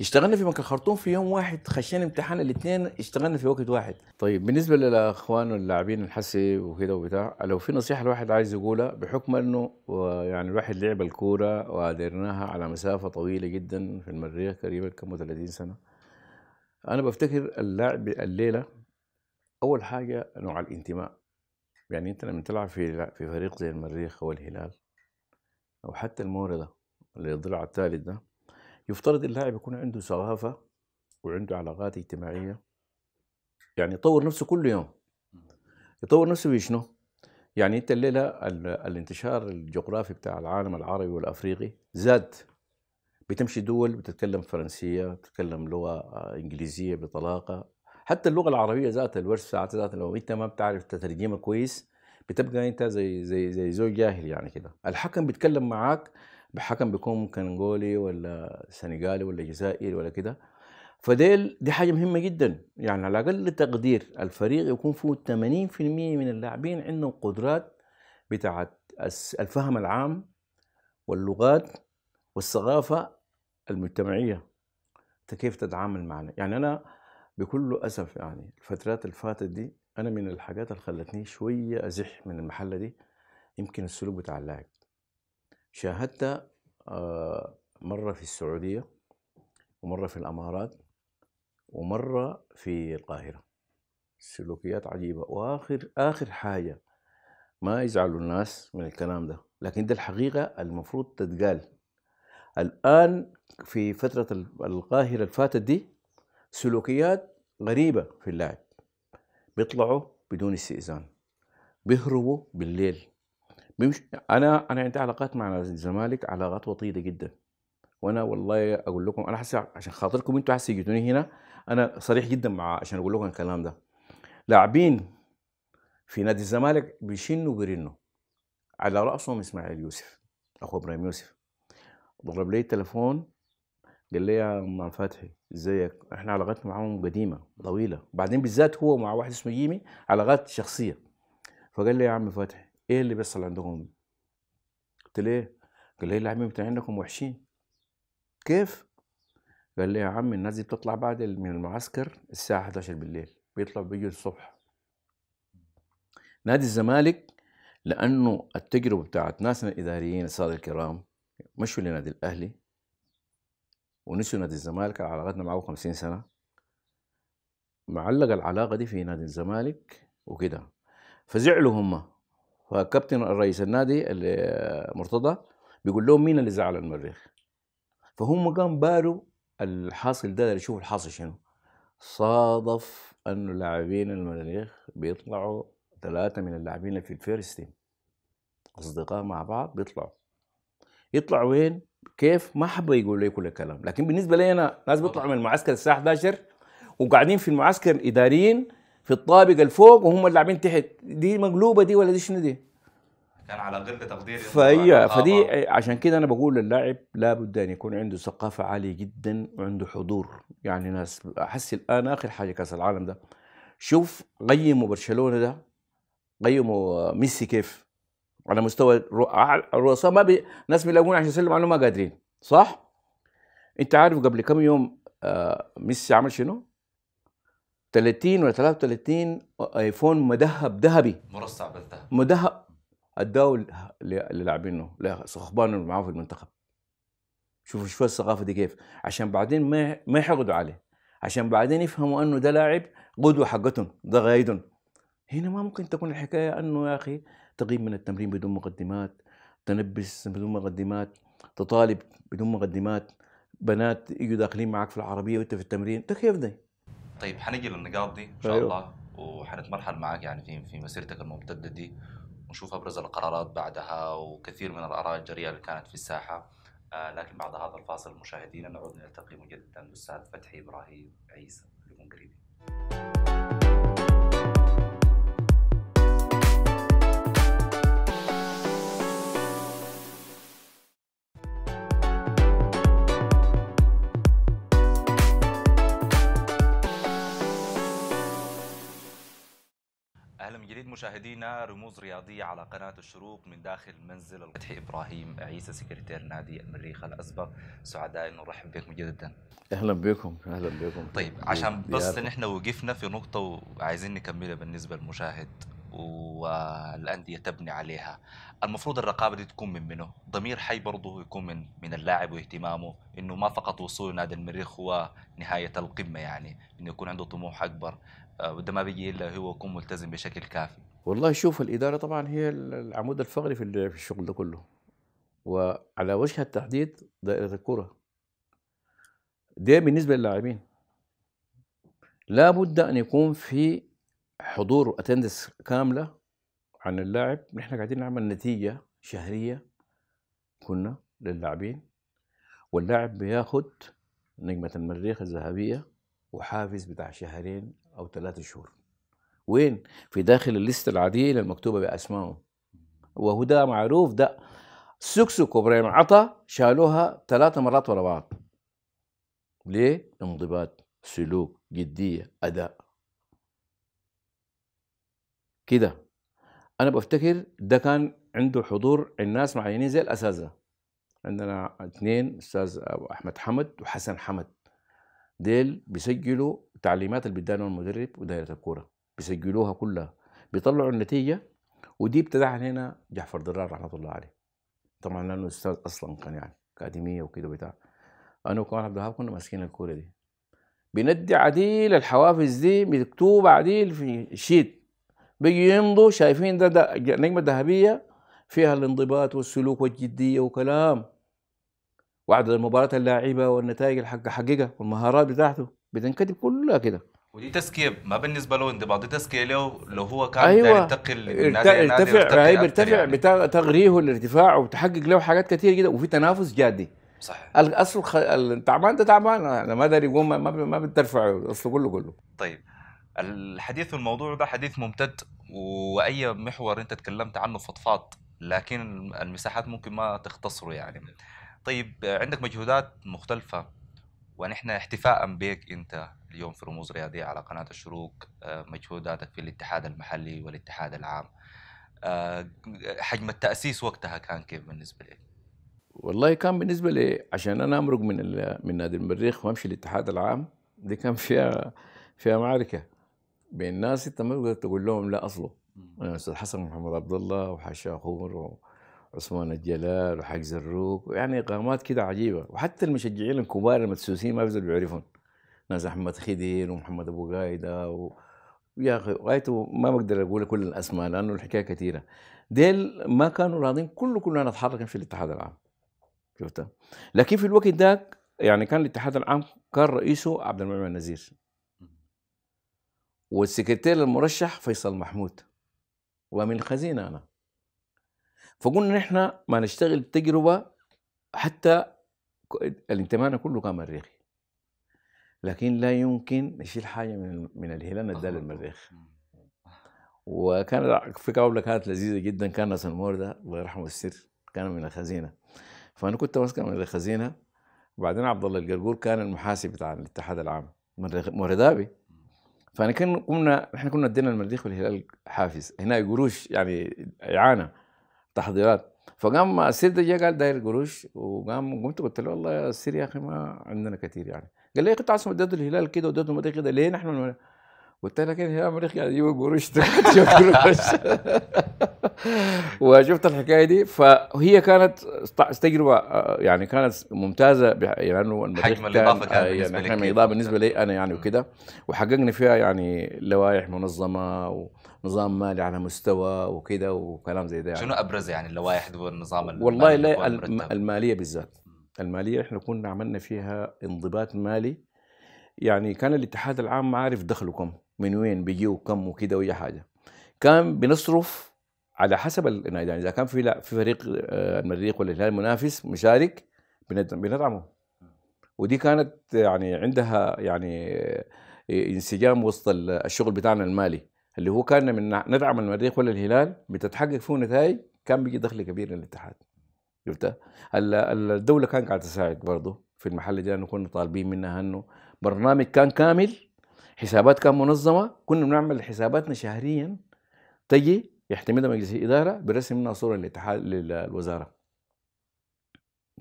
اشتغلنا في مكان الخرطوم في يوم واحد خشينا امتحان الاثنين اشتغلنا في وقت واحد طيب بالنسبه للاخوان اللاعبين الحسي وكده وبتاع لو في نصيحه الواحد عايز يقولها بحكم انه آه، يعني الواحد لعب الكوره وادرناها على مسافه طويله جدا في المريخ تقريبا كم 30 سنه انا بفتكر اللاعب الليله اول حاجه نوع الانتماء يعني انت لما تلعب في في فريق زي المريخ او الهلال او حتى المورده اللي الضلع الثالث ده يفترض اللاعب يكون عنده ثقافة وعنده علاقات اجتماعية يعني يطور نفسه كل يوم يطور نفسه بشنو؟ يعني انت الليله الانتشار الجغرافي بتاع العالم العربي والافريقي زاد بتمشي دول بتتكلم فرنسيه بتتكلم لغه آه، انجليزيه بطلاقه حتى اللغه العربيه ذات الورش ساعات ذات لو انت ما بتعرف تترجمها كويس بتبقى انت زي زي زي زوج جاهل يعني كده الحكم بيتكلم معاك بحكم بيكون كنغولي ولا سنغالي ولا جزائري ولا كده فديل دي حاجه مهمه جدا يعني على اقل تقدير الفريق يكون فيه 80% من اللاعبين عندهم قدرات بتاعت الفهم العام واللغات والثقافه المجتمعيه كيف تتعامل معنا يعني انا بكل اسف يعني الفترات اللي فاتت دي انا من الحاجات اللي خلتني شويه ازح من المحله دي يمكن السلوك بتاع اللاعب شاهدت آه، مرة في السعودية ومرة في الأمارات ومرة في القاهرة سلوكيات عجيبة وآخر آخر حاجة ما يزعلوا الناس من الكلام ده لكن ده الحقيقة المفروض تتقال الآن في فترة القاهرة الفاتت دي سلوكيات غريبة في اللاعب بيطلعوا بدون استئذان بيهربوا بالليل بيمش... انا انا عندي علاقات مع الزمالك علاقات وطيده جدا وانا والله اقول لكم انا حس عشان خاطركم انتوا حس جيتوني هنا انا صريح جدا مع عشان اقول لكم الكلام ده لاعبين في نادي الزمالك بيشنوا بيرنوا على راسهم اسماعيل يوسف اخو ابراهيم يوسف ضرب لي التليفون قال لي يا عم فتحي ازيك احنا علاقاتنا معاهم قديمه طويله بعدين بالذات هو مع واحد اسمه جيمي علاقات شخصيه فقال لي يا عم فتحي ايه اللي بيحصل عندهم قلت ليه قال لي إيه اللاعبين بتاع عندكم وحشين كيف قال لي يا عمي الناس دي بتطلع بعد من المعسكر الساعه 11 بالليل بيطلعوا بيجوا الصبح نادي الزمالك لانه التجربه بتاعت ناسنا الاداريين الساده الكرام مشوا لنادي الاهلي ونسوا نادي الزمالك علاقتنا معه 50 سنه معلق العلاقه دي في نادي الزمالك وكده فزعلوا هم فكابتن الرئيس النادي اللي مرتضى بيقول لهم مين اللي زعل المريخ فهم قام باروا الحاصل ده اللي يشوفوا الحاصل شنو صادف انه لاعبين المريخ بيطلعوا ثلاثه من اللاعبين اللي في الفيرست تيم اصدقاء مع بعض بيطلعوا يطلعوا وين كيف ما حب يقول لي كل الكلام لكن بالنسبه لي انا ناس بيطلعوا من المعسكر الساعه 11 وقاعدين في المعسكر اداريين في الطابق الفوق وهم اللاعبين تحت دي مقلوبه دي ولا دي شنو دي؟ كان على اقل تقدير فهي فدي عشان كده انا بقول اللاعب لابد ان يكون عنده ثقافه عاليه جدا وعنده حضور يعني ناس احس الان اخر حاجه كاس العالم ده شوف قيموا برشلونه ده قيموا ميسي كيف على مستوى الرؤساء ما بي... ناس بيلاقون عشان يسلموا عليهم ما قادرين صح؟ انت عارف قبل كم يوم آه، ميسي عمل شنو؟ 30 ولا 33 ايفون مذهب ذهبي مرصع بالذهب مذهب اداه للاعبينه اللي معاه في المنتخب شوفوا شوفوا الثقافه دي كيف عشان بعدين ما ما يحقدوا عليه عشان بعدين يفهموا انه ده لاعب قدوه حقتهم ده غايدهم هنا ما ممكن تكون الحكايه انه يا اخي تغيب من التمرين بدون مقدمات تنبس بدون مقدمات تطالب بدون مقدمات بنات يجوا داخلين معك في العربيه وانت في التمرين ده كيف ده طيب حنجي للنقاط دي ان شاء أيوه. الله وحنتمرحل معك يعني في في مسيرتك الممتده دي ونشوف ابرز القرارات بعدها وكثير من الاراء الجريئه اللي كانت في الساحه آه لكن بعد هذا الفاصل مشاهدينا نعود نلتقي مجددا الاستاذ فتحي ابراهيم عيسى thank you مشاهدينا رموز رياضية على قناة الشروق من داخل منزل الفتح إبراهيم عيسى سكرتير نادي المريخ الأسبق سعداء أن نرحب بكم جدا أهلا بكم أهلا بكم طيب عشان بس نحن وقفنا في نقطة وعايزين نكملها بالنسبة للمشاهد والانديه تبني عليها المفروض الرقابه دي تكون من منه ضمير حي برضه يكون من من اللاعب واهتمامه انه ما فقط وصول نادي المريخ هو نهايه القمه يعني انه يكون عنده طموح اكبر آه، وده ما بيجي الا هو يكون ملتزم بشكل كافي والله شوف الإدارة طبعا هي العمود الفقري في الشغل ده كله وعلى وجه التحديد دائرة الكرة ده بالنسبة للاعبين لابد أن يكون في حضور أتندس كاملة عن اللاعب نحن قاعدين نعمل نتيجة شهرية كنا للاعبين واللاعب بياخد نجمة المريخ الذهبية وحافز بتاع شهرين أو ثلاثة شهور وين في داخل الليست العاديه المكتوبه باسمائهم وهدى معروف ده سكسو كوبرين عطا شالوها ثلاثة مرات ورا بعض ليه؟ انضباط سلوك جدية أداء كده أنا بفتكر ده كان عنده حضور الناس معينين زي الأساتذة عندنا اثنين أستاذ أحمد حمد وحسن حمد ديل بيسجلوا تعليمات اللي بتدانا المدرب ودائرة الكورة بيسجلوها كلها بيطلعوا النتيجه ودي ابتدعها هنا جعفر درار رحمه الله عليه طبعا لانه استاذ اصلا كان يعني اكاديميه وكده وبتاع انا وكمان عبد الوهاب كنا ماسكين الكوره دي بندي عديل الحوافز دي مكتوب عديل في شيت بيجوا يمضوا شايفين ده, ده نجمه ذهبيه فيها الانضباط والسلوك والجديه وكلام وعدد المباراه اللاعبه والنتائج الحق حققها والمهارات بتاعته بتنكتب كلها كده ودي تزكيه ما بالنسبه له انت دي تزكيه له لو هو كان أيوة. يرتقل ارتفع ارتفع رهيب يعني. بتغريه الارتفاع وبتحقق له حاجات كثيرة جدا وفي تنافس جادي صحيح الاصل خ... التعبان ده تعبان انا ما داري يقوم ما ب... ما بترفع الاصل كله كله طيب الحديث الموضوع ده حديث ممتد واي محور انت تكلمت عنه فضفاض لكن المساحات ممكن ما تختصره يعني طيب عندك مجهودات مختلفه ونحن احتفاء بك انت اليوم في رموز رياضيه على قناه الشروق آه، مجهوداتك في الاتحاد المحلي والاتحاد العام آه، حجم التاسيس وقتها كان كيف بالنسبه لك؟ والله كان بالنسبه لي عشان انا امرق من من نادي المريخ وامشي الاتحاد العام دي كان فيها فيها معركه بين الناس انت ما تقدر تقول لهم لا اصله آه، استاذ حسن محمد عبد الله وحاشا خور عثمان الجلال وحق زروق يعني اقامات كده عجيبه وحتى المشجعين الكبار المدسوسين ما بيزلوا بيعرفهم ناس احمد خدير ومحمد ابو قايده و... يا اخي غايته ما بقدر اقول كل الاسماء لانه الحكايه كثيره ديل ما كانوا راضين كله كله انا اتحرك في الاتحاد العام شفتها لكن في الوقت ذاك يعني كان الاتحاد العام كان رئيسه عبد المنعم النزير والسكرتير المرشح فيصل محمود ومن خزينه انا فقلنا نحن ما نشتغل بتجربه حتى الانتماء كله كان مريخي لكن لا يمكن نشيل حاجه من من الهلال الدال المريخ وكان في قبله كانت لذيذه جدا كان ناس المور ده الله يرحمه السر كان من الخزينه فانا كنت ماسكه من الخزينه وبعدين عبد الله القرقور كان المحاسب بتاع الاتحاد العام موردابي فانا كنا قمنا احنا كنا ادينا المريخ والهلال حافز هنا قروش يعني اعانه تحضيرات فقام السير ده جاء قال داير قروش وقام قمت قلت له والله يا السير يا اخي ما عندنا كثير يعني قال لي قطع اسمه اديته الهلال كده واديته المريخ كده ليه نحن قلت له لك الهلال المريخ يعني يجيبوا قروش قروش وشفت الحكايه دي فهي كانت تجربه آه، يعني كانت ممتازه لانه حجم الاضافه كان, كان آه، يعني بالنسبه بالنسبه لي انا يعني وكده وحققنا فيها يعني لوائح منظمه و نظام مالي على مستوى وكذا وكلام زي ده يعني. شنو ابرز يعني اللوائح دول النظام المالي والله لا الماليه بالذات الماليه احنا كنا عملنا فيها انضباط مالي يعني كان الاتحاد العام عارف دخله كم من وين بيجيوا كم وكده واي حاجه كان بنصرف على حسب النادي يعني, يعني اذا كان في لا في فريق آه، المريخ ولا الهلال منافس مشارك بندعمه ودي كانت يعني عندها يعني آه، انسجام وسط الشغل بتاعنا المالي اللي هو كان من ندعم المريخ ولا الهلال بتتحقق فيه نتائج كان بيجي دخل كبير للاتحاد شفت الدوله كان قاعده تساعد برضه في المحل ده كنا طالبين منها انه برنامج كان كامل حسابات كان منظمه كنا بنعمل حساباتنا شهريا تجي يحتمدها مجلس الاداره بيرسم لنا صوره للاتحاد للوزاره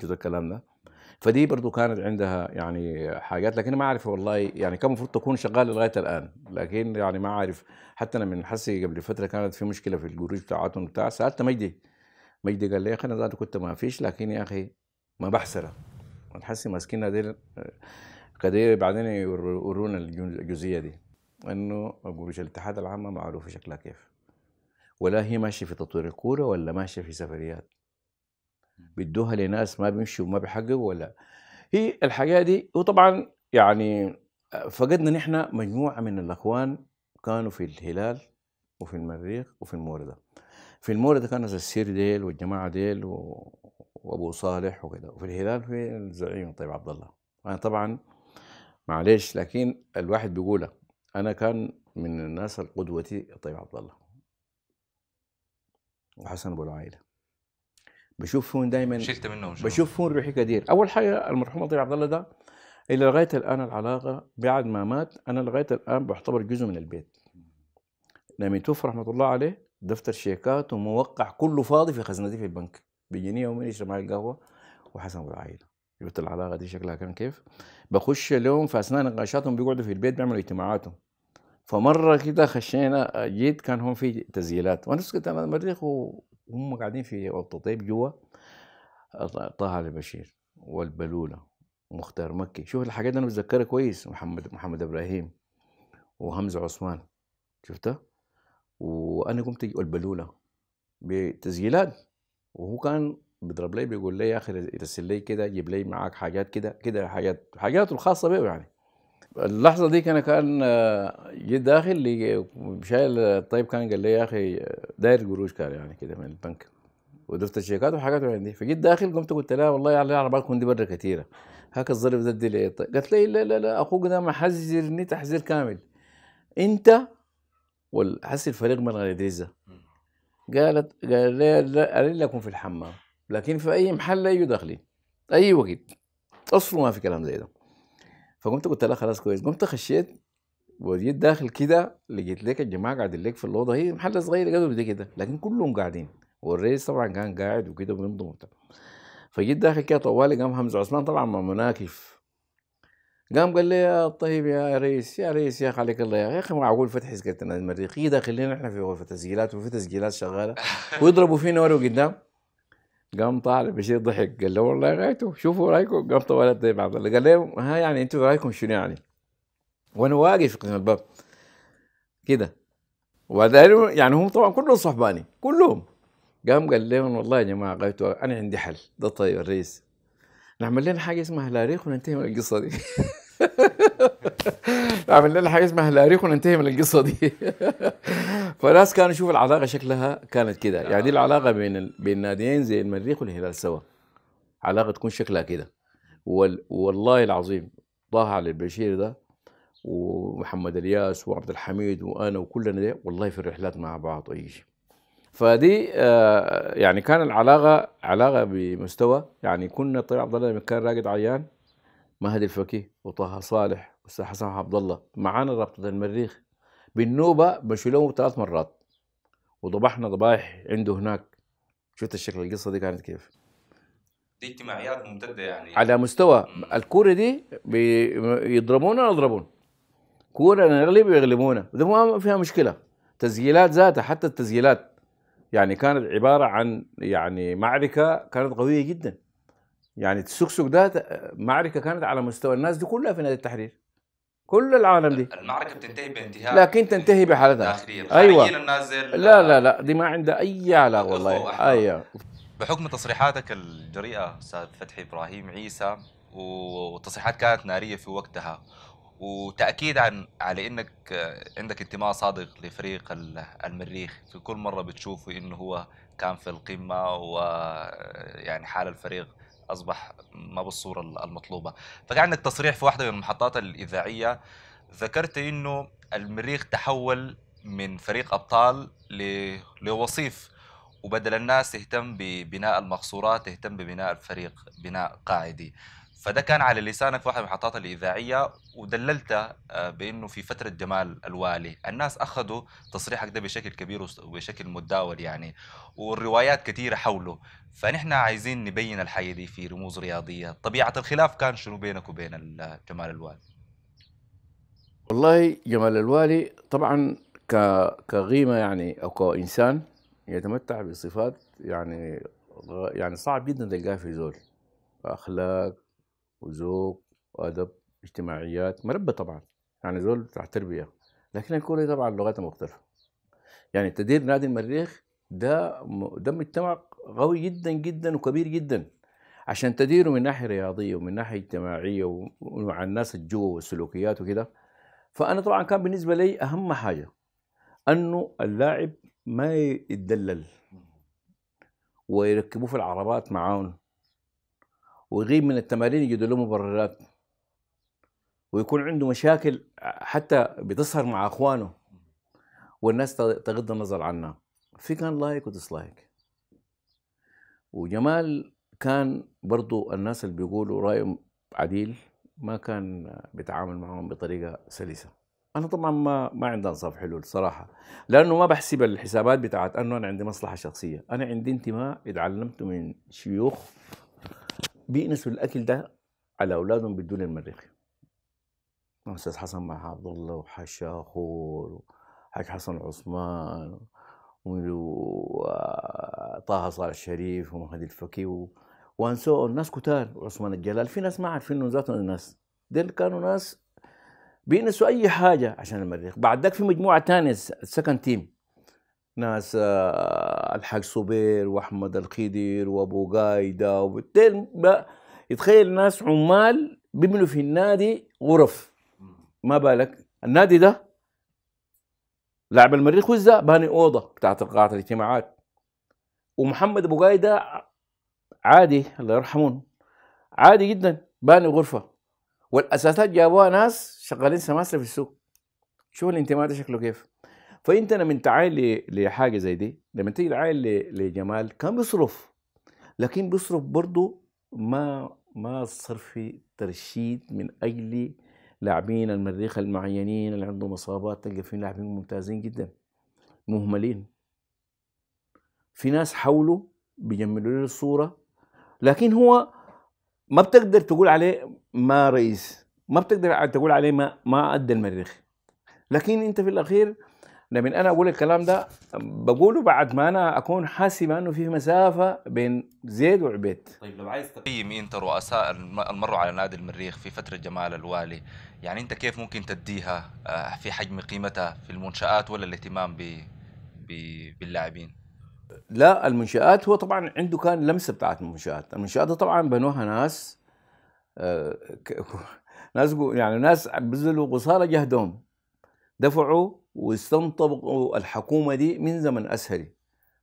شفت الكلام ده فدي برضو كانت عندها يعني حاجات لكن ما اعرف والله يعني كان المفروض تكون شغاله لغايه الان لكن يعني ما اعرف حتى انا من حسي قبل فتره كانت في مشكله في الجروج بتاعتهم بتاع سالت مجدي مجدي قال لي يا اخي انا كنت ما فيش لكن يا اخي ما بحسره حسي ماسكين هذيل كدير بعدين يورونا الجزئيه دي انه جروج الاتحاد العامه معروفه شكلها كيف ولا هي ماشيه في تطوير الكوره ولا ماشيه في سفريات بيدوها لناس ما بيمشوا وما بيحققوا ولا هي الحاجه دي وطبعا يعني آه، فقدنا نحن مجموعه من الاخوان كانوا في الهلال وفي المريخ وفي المورده في المورده كانوا السير ديل والجماعه ديل و... وابو صالح وكذا وفي الهلال في الزعيم طيب عبد الله انا طبعا معلش لكن الواحد بيقولها انا كان من الناس القدوتي طيب عبد الله وحسن ابو العائله بشوف هون دائما شلت منهم بشوف هون روحي كثير اول حاجه المرحوم لطيف عبد الله ده الى لغايه الان العلاقه بعد ما مات انا لغايه الان بعتبر جزء من البيت لما توفى رحمه الله عليه دفتر شيكات وموقع كله فاضي في خزنتي في البنك بيجيني يومين يشرب معي القهوه وحسن ابو العائله شفت العلاقه دي شكلها كان كيف بخش لهم في اثناء نقاشاتهم بيقعدوا في البيت بيعملوا اجتماعاتهم فمره كده خشينا جيت كان هم في تسجيلات وانا سكت انا مريخ و... وهم قاعدين في طيب جوا طه علي بشير والبلوله مختار مكي شوف الحاجات دي انا بتذكرها كويس محمد محمد ابراهيم وهمزه عثمان شفتها وانا قمت البلوله بتسجيلات وهو كان بيضرب لي بيقول لي يا اخي ارسل لي كده جيب لي معاك حاجات كده كده حاجات حاجاته الخاصه به يعني اللحظه دي انا كان آه، جيت داخل شايل الطيب آه، كان قال لي يا اخي آه، داير قروش كان يعني كده من البنك ودفت الشيكات وحاجات عندي فجيت داخل قمت قلت لها والله يعني على بالكم دي برا كثيره هاك الظرف ده ادي لي طيب. قالت لي لا لا لا اخوك ده محذرني تحذير كامل انت والحس الفريق من غير قالت قال لي لا أريد لكم في الحمام لكن في اي محل اي داخلين اي وقت اصلا ما في كلام زي ده فقمت قلت لها خلاص كويس قمت خشيت وجيت داخل كده لقيت لك الجماعه قاعدين لك في الاوضه هي محل صغير قدر دي كده لكن كلهم قاعدين والرئيس طبعا كان قاعد وكده بينضم فجيت داخل كده طوالي قام همزه عثمان طبعا ما مناكف قام قال لي يا طيب يا ريس يا ريس يا خليك عليك الله يا اخي معقول فتح سكرتنا المريخي داخلين احنا في غرفه تسجيلات وفي تسجيلات شغاله ويضربوا فينا ورا قدام قام طالع بشير ضحك قال له والله غايته شوفوا رايكم قام طوال زي بعض قال له ها يعني انتوا رايكم شنو يعني؟ وانا واقف قدام الباب كده وبعدين يعني هم طبعا كلهم صحباني كلهم قام قال لهم والله يا جماعه غايته انا عندي حل ده طيب الرئيس نعمل لنا حاجه اسمها تاريخ وننتهي من القصه دي عملنا لنا حاجه اسمها هلاريخ وننتهي من القصه دي فناس كانوا يشوفوا العلاقه شكلها كانت كده آه. يعني دي العلاقه بين ال... بين ناديين زي المريخ والهلال سوا علاقه تكون شكلها كده وال... والله العظيم طه علي البشير ده ومحمد الياس وعبد الحميد وانا وكلنا ده والله في الرحلات مع بعض اي شيء فدي آه يعني كان العلاقه علاقه بمستوى يعني كنا طلع طيب عبد الله كان راقد عيان مهدي الفكي وطه صالح والاستاذ عبد الله معانا رابطه المريخ بالنوبه مشوا لهم ثلاث مرات وضبحنا ضبايح عنده هناك شفت الشكل القصه دي كانت كيف دي اجتماعيات ممتده يعني على مستوى الكوره دي يضربونا يضربون؟ كوره نغلب يغلبونا ما فيها مشكله تسجيلات ذاتها حتى التسجيلات يعني كانت عباره عن يعني معركه كانت قويه جدا يعني السكسك ده آه، معركه كانت على مستوى الناس دي كلها في نادي التحرير كل العالم دي المعركه بتنتهي بانتهاء لكن تنتهي بحالتها ايوه لا لا لا دي ما عندها اي علاقه والله ايوه بحكم تصريحاتك الجريئه استاذ فتحي ابراهيم عيسى والتصريحات كانت ناريه في وقتها وتاكيد عن على انك آه، عندك انتماء صادق لفريق المريخ في كل مره بتشوفه انه هو كان في القمه ويعني آه، حال الفريق اصبح ما بالصوره المطلوبه فكان عندك تصريح في واحده من المحطات الاذاعيه ذكرت انه المريخ تحول من فريق ابطال لوصيف وبدل الناس تهتم ببناء المقصورات تهتم ببناء الفريق بناء قاعدي فده كان على لسانك في واحد من المحطات الاذاعيه ودللت آه، بانه في فتره جمال الوالي الناس اخذوا تصريحك ده بشكل كبير وبشكل متداول يعني والروايات كثيره حوله فنحن عايزين نبين الحياه دي في رموز رياضيه طبيعه الخلاف كان شنو بينك وبين جمال الوالي والله جمال الوالي طبعا كقيمه يعني او كانسان يتمتع بصفات يعني يعني صعب جدا تلقاها في زول اخلاق وذوق وادب اجتماعيات مربى طبعا يعني زول بتاع تربيه لكن الكوره طبعا لغتها مختلفه يعني تدير نادي المريخ ده ده مجتمع قوي جدا جدا وكبير جدا عشان تديره من ناحيه رياضيه ومن ناحيه اجتماعيه ومع الناس الجو والسلوكيات وكده فانا طبعا كان بالنسبه لي اهم حاجه انه اللاعب ما يتدلل ويركبوه في العربات معاهم ويغيب من التمارين يجدوا له مبررات ويكون عنده مشاكل حتى بتظهر مع اخوانه والناس تغض النظر عنها في كان لايك وديسلايك وجمال كان برضو الناس اللي بيقولوا رايهم عديل ما كان بيتعامل معهم بطريقه سلسه انا طبعا ما ما عندي انصاف حلول صراحه لانه ما بحسب الحسابات بتاعت انه انا عندي مصلحه شخصيه انا عندي انتماء اتعلمته من شيوخ بيقنسوا الاكل ده على اولادهم بدون المريخ استاذ حسن مع عبد الله وحاشا خور حاج حسن عثمان وطه صالح الشريف ومهدي الفكي و... وانسو الناس كتار وعثمان الجلال في ناس ما عارفين انه ذاتهم الناس ديل كانوا ناس بينسوا اي حاجه عشان المريخ بعد ذاك في مجموعه ثانيه السكند تيم ناس آه، الحاج صبير واحمد الخدير وابو قايده وبالتالي يتخيل ناس عمال بيبنوا في النادي غرف ما بالك النادي ده لاعب المريخ ده باني اوضه بتاعت قاعه الاجتماعات ومحمد ابو قايده عادي الله يرحمون عادي جدا باني غرفه والاساسات جابوها ناس شغالين سماسره في السوق شوف الانتماء ده شكله كيف فانت لما انت عايل لحاجه زي دي لما تيجي عايل لجمال كان بيصرف لكن بيصرف برضه ما ما صرف ترشيد من اجل لاعبين المريخ المعينين اللي عندهم اصابات تلقى في لاعبين ممتازين جدا مهملين في ناس حوله بيجملوا له الصوره لكن هو ما بتقدر تقول عليه ما رئيس ما بتقدر تقول عليه ما ما ادى المريخ لكن انت في الاخير لما انا اقول الكلام ده بقوله بعد ما انا اكون حاسب انه في مسافه بين زيد وعبيد طيب لو عايز تقيم طيب، انت رؤساء مروا على نادي المريخ في فتره جمال الوالي يعني انت كيف ممكن تديها آه، في حجم قيمتها في المنشات ولا الاهتمام ب... ب... باللاعبين لا المنشات هو طبعا عنده كان لمسه بتاعت المنشات المنشات طبعا بنوها ناس آه، ناس يعني ناس بذلوا قصارى جهدهم دفعوا واستنطبقوا الحكومه دي من زمن اسهري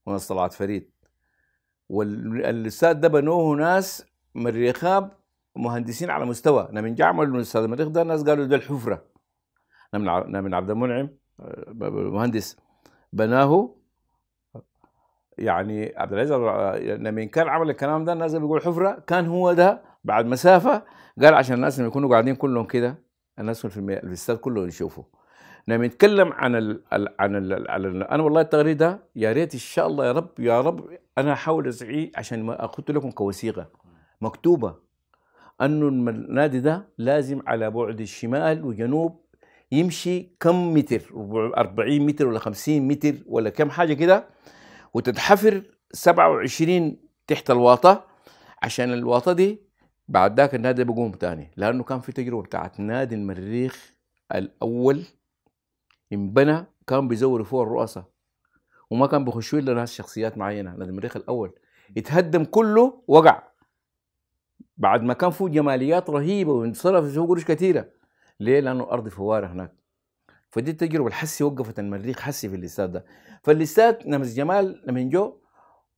من طلعت فريد والاستاذ ده بنوه ناس من رخاب مهندسين على مستوى انا من جعمل الاستاذ مريخ ده ناس قالوا ده الحفره انا من عبد المنعم آه، مهندس بناه يعني عبد العزيز يعني لما كان عمل الكلام ده الناس بيقول حفره كان هو ده بعد مسافه قال عشان الناس لما يكونوا قاعدين كلهم كده الناس في الاستاد كلهم يشوفوا لما نعم، نتكلم عن الـ عن الـ عن انا والله التغريده يا ريت ان شاء الله يا رب يا رب انا احاول اسعيه عشان ما اخذت لكم كوثيقه مكتوبه انه النادي ده لازم على بعد الشمال وجنوب يمشي كم متر 40 متر ولا 50 متر ولا كم حاجه كده وتتحفر 27 تحت الواطه عشان الواطه دي بعد ذاك النادي بيقوم تاني لانه كان في تجربه بتاعت نادي المريخ الاول انبنى كان بيزوروا فوق الرؤساء وما كان بيخشوا الا ناس شخصيات معينه للمريخ المريخ الاول اتهدم كله وقع بعد ما كان فوق جماليات رهيبه وانصرف فيه قروش كثيره ليه؟ لانه الارض فواره هناك فدي التجربه الحسي وقفت المريخ حسي في الاستاد ده فالاستاد نمس جمال لما جو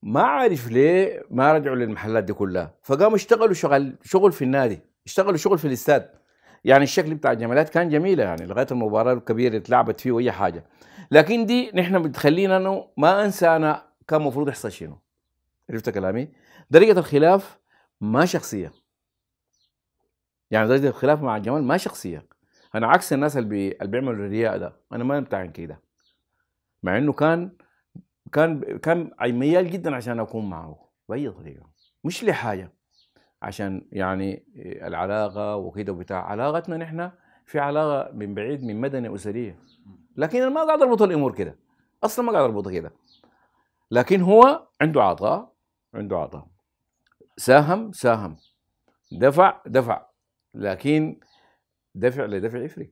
ما عارف ليه ما رجعوا للمحلات دي كلها فقاموا اشتغلوا شغل شغل في النادي اشتغلوا شغل في الاستاد يعني الشكل بتاع الجمالات كان جميله يعني لغايه المباراه الكبيره اتلعبت فيه واي حاجه لكن دي نحن بتخلينا انه ما انسى انا كان المفروض يحصل شنو عرفت كلامي درجه الخلاف ما شخصيه يعني درجه الخلاف مع الجمال ما شخصيه انا عكس الناس اللي, بيعملوا الرياء ده انا ما بتاع كده مع انه كان كان كان ميال جدا عشان اكون معه باي طريقه مش لحاجه عشان يعني آه، العلاقه وكده وبتاع علاقتنا نحن في علاقه من بعيد من مدني اسريه لكن انا ما قاعد اربط الامور كده اصلا ما قاعد اربطها كده لكن هو عنده عطاء عنده عطاء ساهم ساهم دفع دفع لكن دفع لدفع يفرق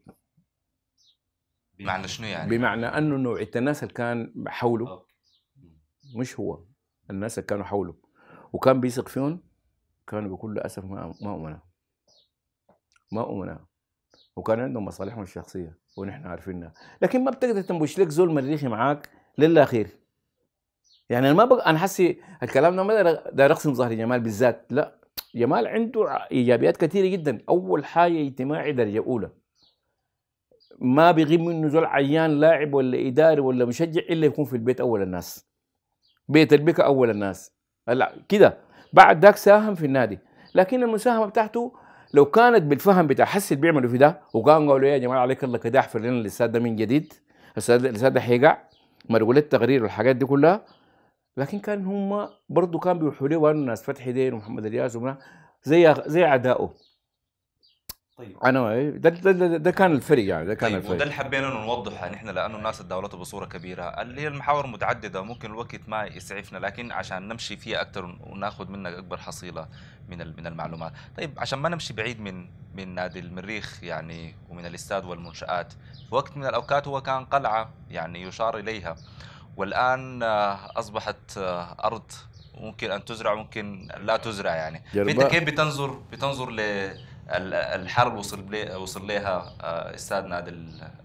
بمعنى شنو يعني؟ بمعنى انه نوع الناس اللي كان حوله مش هو الناس اللي كانوا حوله وكان بيثق فيهم كانوا بكل أسف ما أمنا ما أمنا وكان عندهم مصالحهم الشخصية ونحن عارفينها لكن ما بتقدر تنبش لك زول مريخي معاك للأخير يعني أنا ما بق... أنا حسي الكلام ده ما ده رقص ظهر جمال بالذات لا جمال عنده إيجابيات كثيرة جدا أول حاجة اجتماعي درجة أولى ما بيغيب منه زول عيان لاعب ولا إداري ولا مشجع إلا يكون في البيت أول الناس بيت البكا أول الناس هلا كده بعد ذاك ساهم في النادي لكن المساهمه بتاعته لو كانت بالفهم بتاع حس اللي بيعملوا في ده وقام قالوا يا جماعه عليك الله كده احفر لنا الاستاد ده من جديد الاستاد ده حيقع مرغول التقرير والحاجات دي كلها لكن كان هم برضه كان بيوحوا له الناس فتحي دين ومحمد الياس زي زي اعدائه طيب انا ده, ده, ده, ده كان الفريق يعني ده كان طيب الفرق وده اللي حبينا انه نوضحه نحن يعني، لانه الناس تداولته بصوره كبيره اللي هي المحاور متعدده ممكن الوقت ما يسعفنا لكن عشان نمشي فيها اكثر وناخذ منك اكبر حصيله من من المعلومات طيب عشان ما نمشي بعيد من من نادي المريخ يعني ومن الاستاد والمنشات في وقت من الاوقات هو كان قلعه يعني يشار اليها والان آه، اصبحت آه، ارض ممكن ان تزرع ممكن لا تزرع يعني انت كيف بتنظر بتنظر ل الحرب وصل وصل ليها آه، استاد نادي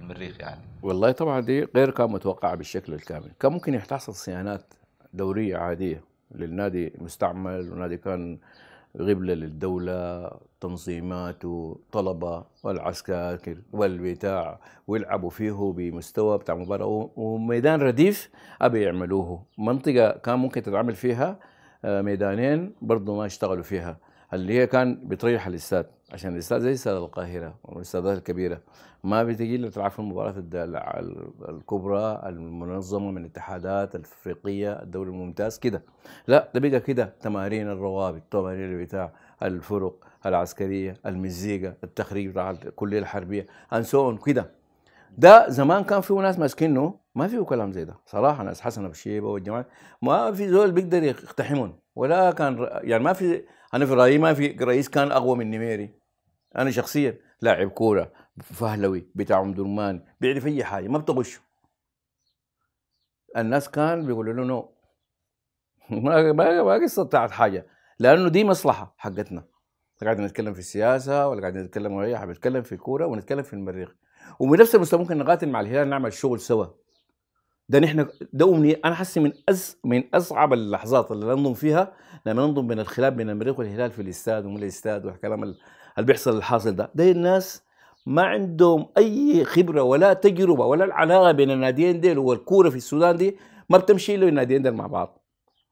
المريخ يعني والله طبعا دي غير كان متوقعه بالشكل الكامل كان ممكن تحصل صيانات دوريه عاديه للنادي مستعمل ونادي كان غبله للدوله تنظيماته طلبه والعسكر والبتاع ويلعبوا فيه بمستوى بتاع مباراه وميدان رديف ابي يعملوه منطقه كان ممكن تتعمل فيها آه، ميدانين برضه ما اشتغلوا فيها اللي هي كان بتريح الاستاد عشان الاستاد زي استاد القاهره والاستادات الكبيره ما بتجي الا تلعب في المباريات الكبرى المنظمه من الاتحادات الافريقيه الدوري الممتاز كده لا ده بقى كده تمارين الروابط تمارين البتاع الفرق العسكريه المزيكا التخريج بتاع الكليه الحربيه انسون كده ده زمان كان فيه ناس ماسكينه ما فيه كلام زي ده صراحه ناس حسن بشيبه والجماعه ما في زول بيقدر يقتحمهم ولا كان يعني ما في انا في رايي ما في رئيس كان اقوى من نميري انا شخصيا لاعب كوره فهلوي بتاع ام درمان بيعرف اي حاجه ما بتغش الناس كان بيقولوا له نو ما ما قصه بتاعت حاجه لانه دي مصلحه حقتنا قاعدين نتكلم في السياسه ولا قاعدين نتكلم ولا اي حاجه بنتكلم في الكوره ونتكلم في المريخ وبنفس المستوى ممكن نقاتل مع الهلال نعمل شغل سوا ده نحن ده امنيه انا حاسس من أز من اصعب اللحظات اللي ننظم فيها لما ننظم بين الخلاف بين المريخ والهلال في الاستاد ومن الاستاد والكلام اللي بيحصل الحاصل ده ده الناس ما عندهم اي خبره ولا تجربه ولا العلاقه بين الناديين ديل والكوره في السودان دي ما بتمشي الا الناديين ديل مع بعض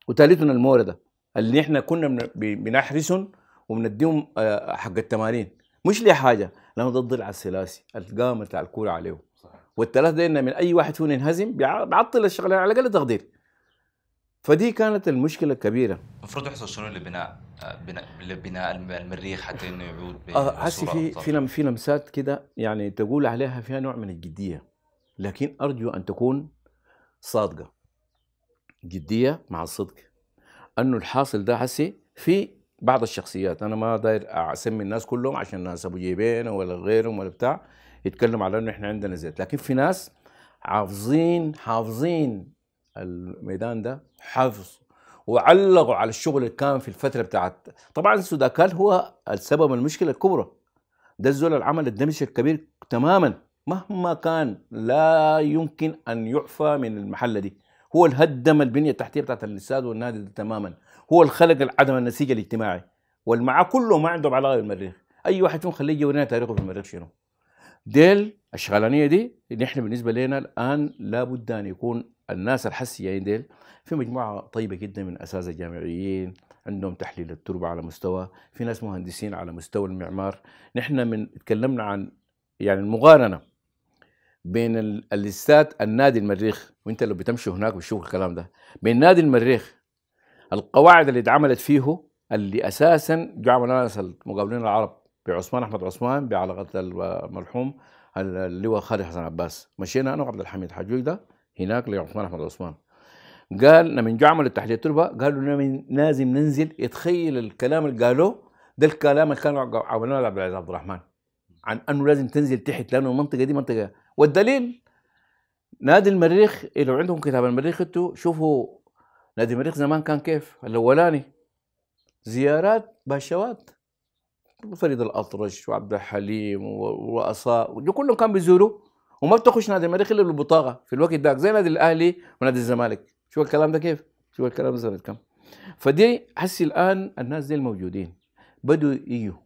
وثالثنا المورده اللي احنا كنا بنحرسهم وبنديهم آه، حق التمارين مش لحاجه لانه ضد الضلع الثلاثي القامه بتاع الكوره عليهم والثلاث دينا من اي واحد فيهم ينهزم بيعطل الشغله على الاقل تقدير فدي كانت المشكله الكبيره المفروض يحصل شنو لبناء بناء لبناء المريخ حتى انه يعود حسي آه، في في في لمسات كده يعني تقول عليها فيها نوع من الجديه لكن ارجو ان تكون صادقه جديه مع الصدق انه الحاصل ده حسي في بعض الشخصيات انا ما داير اسمي الناس كلهم عشان ناس ابو جيبين ولا غيرهم ولا بتاع يتكلم على انه احنا عندنا زيت لكن في ناس حافظين حافظين الميدان ده حافظ وعلقوا على الشغل اللي كان في الفتره بتاعت طبعا السوداكال هو السبب المشكله الكبرى ده الزول العمل الدمج الكبير تماما مهما كان لا يمكن ان يعفى من المحله دي هو اللي هدم البنيه التحتيه بتاعت الاستاد والنادي ده تماما هو اللي خلق عدم النسيج الاجتماعي والمعاه كله ما عندهم علاقه بالمريخ اي واحد فيهم خليه يورينا تاريخه في المريخ شنو ديل الشغلانيه دي نحن بالنسبه لنا الان لابد ان يكون الناس الحسيين ديل في مجموعه طيبه جدا من اساتذه جامعيين عندهم تحليل التربه على مستوى في ناس مهندسين على مستوى المعمار نحن من تكلمنا عن يعني المقارنه بين الليستات النادي المريخ وانت لو بتمشي هناك بتشوف الكلام ده بين نادي المريخ القواعد اللي اتعملت فيه اللي اساسا جعلوا ناس المقاولين العرب بعثمان احمد عثمان بعلاقه المرحوم اللي هو خالد حسن عباس مشينا انا وعبد الحميد حجوج ده هناك لعثمان احمد عثمان قال لما جو عملوا تحليل التربه قالوا لنا لازم ننزل يتخيل الكلام اللي قالوه ده الكلام اللي كانوا عملوه لعبد العزيز عبد الرحمن عن انه لازم تنزل تحت لانه المنطقه دي منطقه والدليل نادي المريخ إيه، لو عندهم كتاب المريخ انتوا شوفوا نادي المريخ زمان كان كيف الاولاني زيارات باشوات فريد الاطرش وعبد الحليم ورؤساء كلهم كانوا بيزوروا وما بتخش نادي المريخ الا بالبطاقه في الوقت ده زي نادي الاهلي ونادي الزمالك شو الكلام ده كيف؟ شو الكلام ده سنه كم؟ فدي حسي الان الناس دي الموجودين بدوا يجوا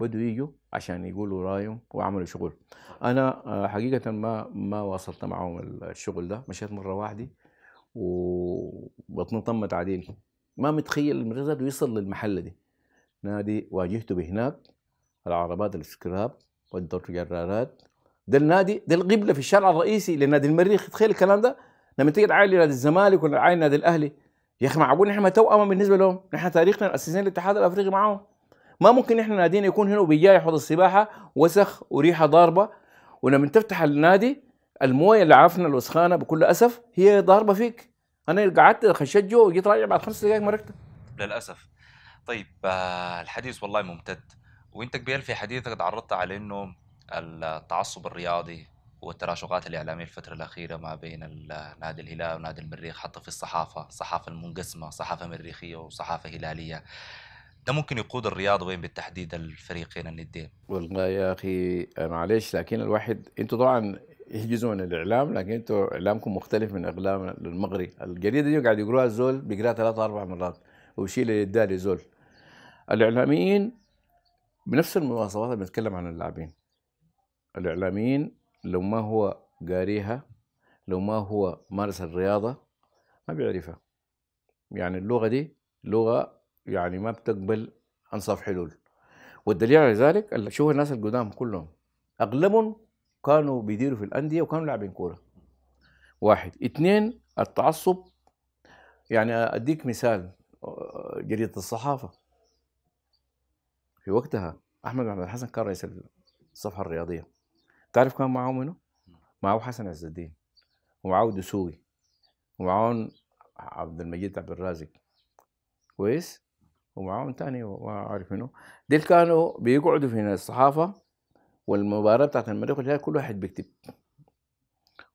بدوا يجوا عشان يقولوا رايهم وعملوا شغل انا آه، حقيقه ما ما واصلت معهم الشغل ده مشيت مره واحده وبطني طمت عديل ما متخيل المريض ده يوصل للمحله دي نادي واجهته بهناك العربات السكراب والدرجرارات ده النادي ده القبله في الشارع الرئيسي لنادي المريخ تخيل الكلام ده لما تيجي تعاين نادي الزمالك ولا تعاين نادي الاهلي يا اخي معقول نحن توأمه بالنسبه لهم نحن تاريخنا الاساسيين للاتحاد الافريقي معاهم ما ممكن نحن نادينا يكون هنا وبيجاي حوض السباحه وسخ وريحه ضاربه ولما تفتح النادي المويه اللي عرفنا الوسخانه بكل اسف هي ضاربه فيك انا قعدت خشيت جوا وجيت راجع بعد خمس دقائق مركت للاسف طيب آه، الحديث والله ممتد وانت كبير في حديثك تعرضت على انه التعصب الرياضي والتراشقات الإعلامية الفترة الأخيرة ما بين نادي الهلال ونادي المريخ حتى في الصحافة الصحافة المنقسمة صحافة مريخية وصحافة هلالية ده ممكن يقود الرياضة وين بالتحديد الفريقين الندين والله يا أخي معلش لكن الواحد أنتوا طبعا جزء من الاعلام لكن انتوا اعلامكم مختلف من اعلام المغري الجريده دي قاعد يقروها الزول بيقراها ثلاث اربع مرات اللي يدها زول الاعلاميين بنفس المواصفات اللي بنتكلم عن اللاعبين الإعلاميين لو ما هو قاريها لو ما هو مارس الرياضة ما بيعرفها يعني اللغة دي لغة يعني ما بتقبل أنصاف حلول والدليل على ذلك شوف الناس القدام كلهم أغلبهم كانوا بيديروا في الأندية وكانوا لاعبين كورة واحد اثنين التعصب يعني أديك مثال جريدة الصحافة في وقتها أحمد محمد الحسن كان رئيس الصفحة الرياضية تعرف كان معاهم منو؟ معاهم حسن عز الدين ومعه دسوقي ومعاهم عبد المجيد عبد الرازق كويس ومعاهم تاني ما عارف منو ديل كانوا بيقعدوا في الصحافة والمباراة بتاعت المريخ والهلال كل واحد بيكتب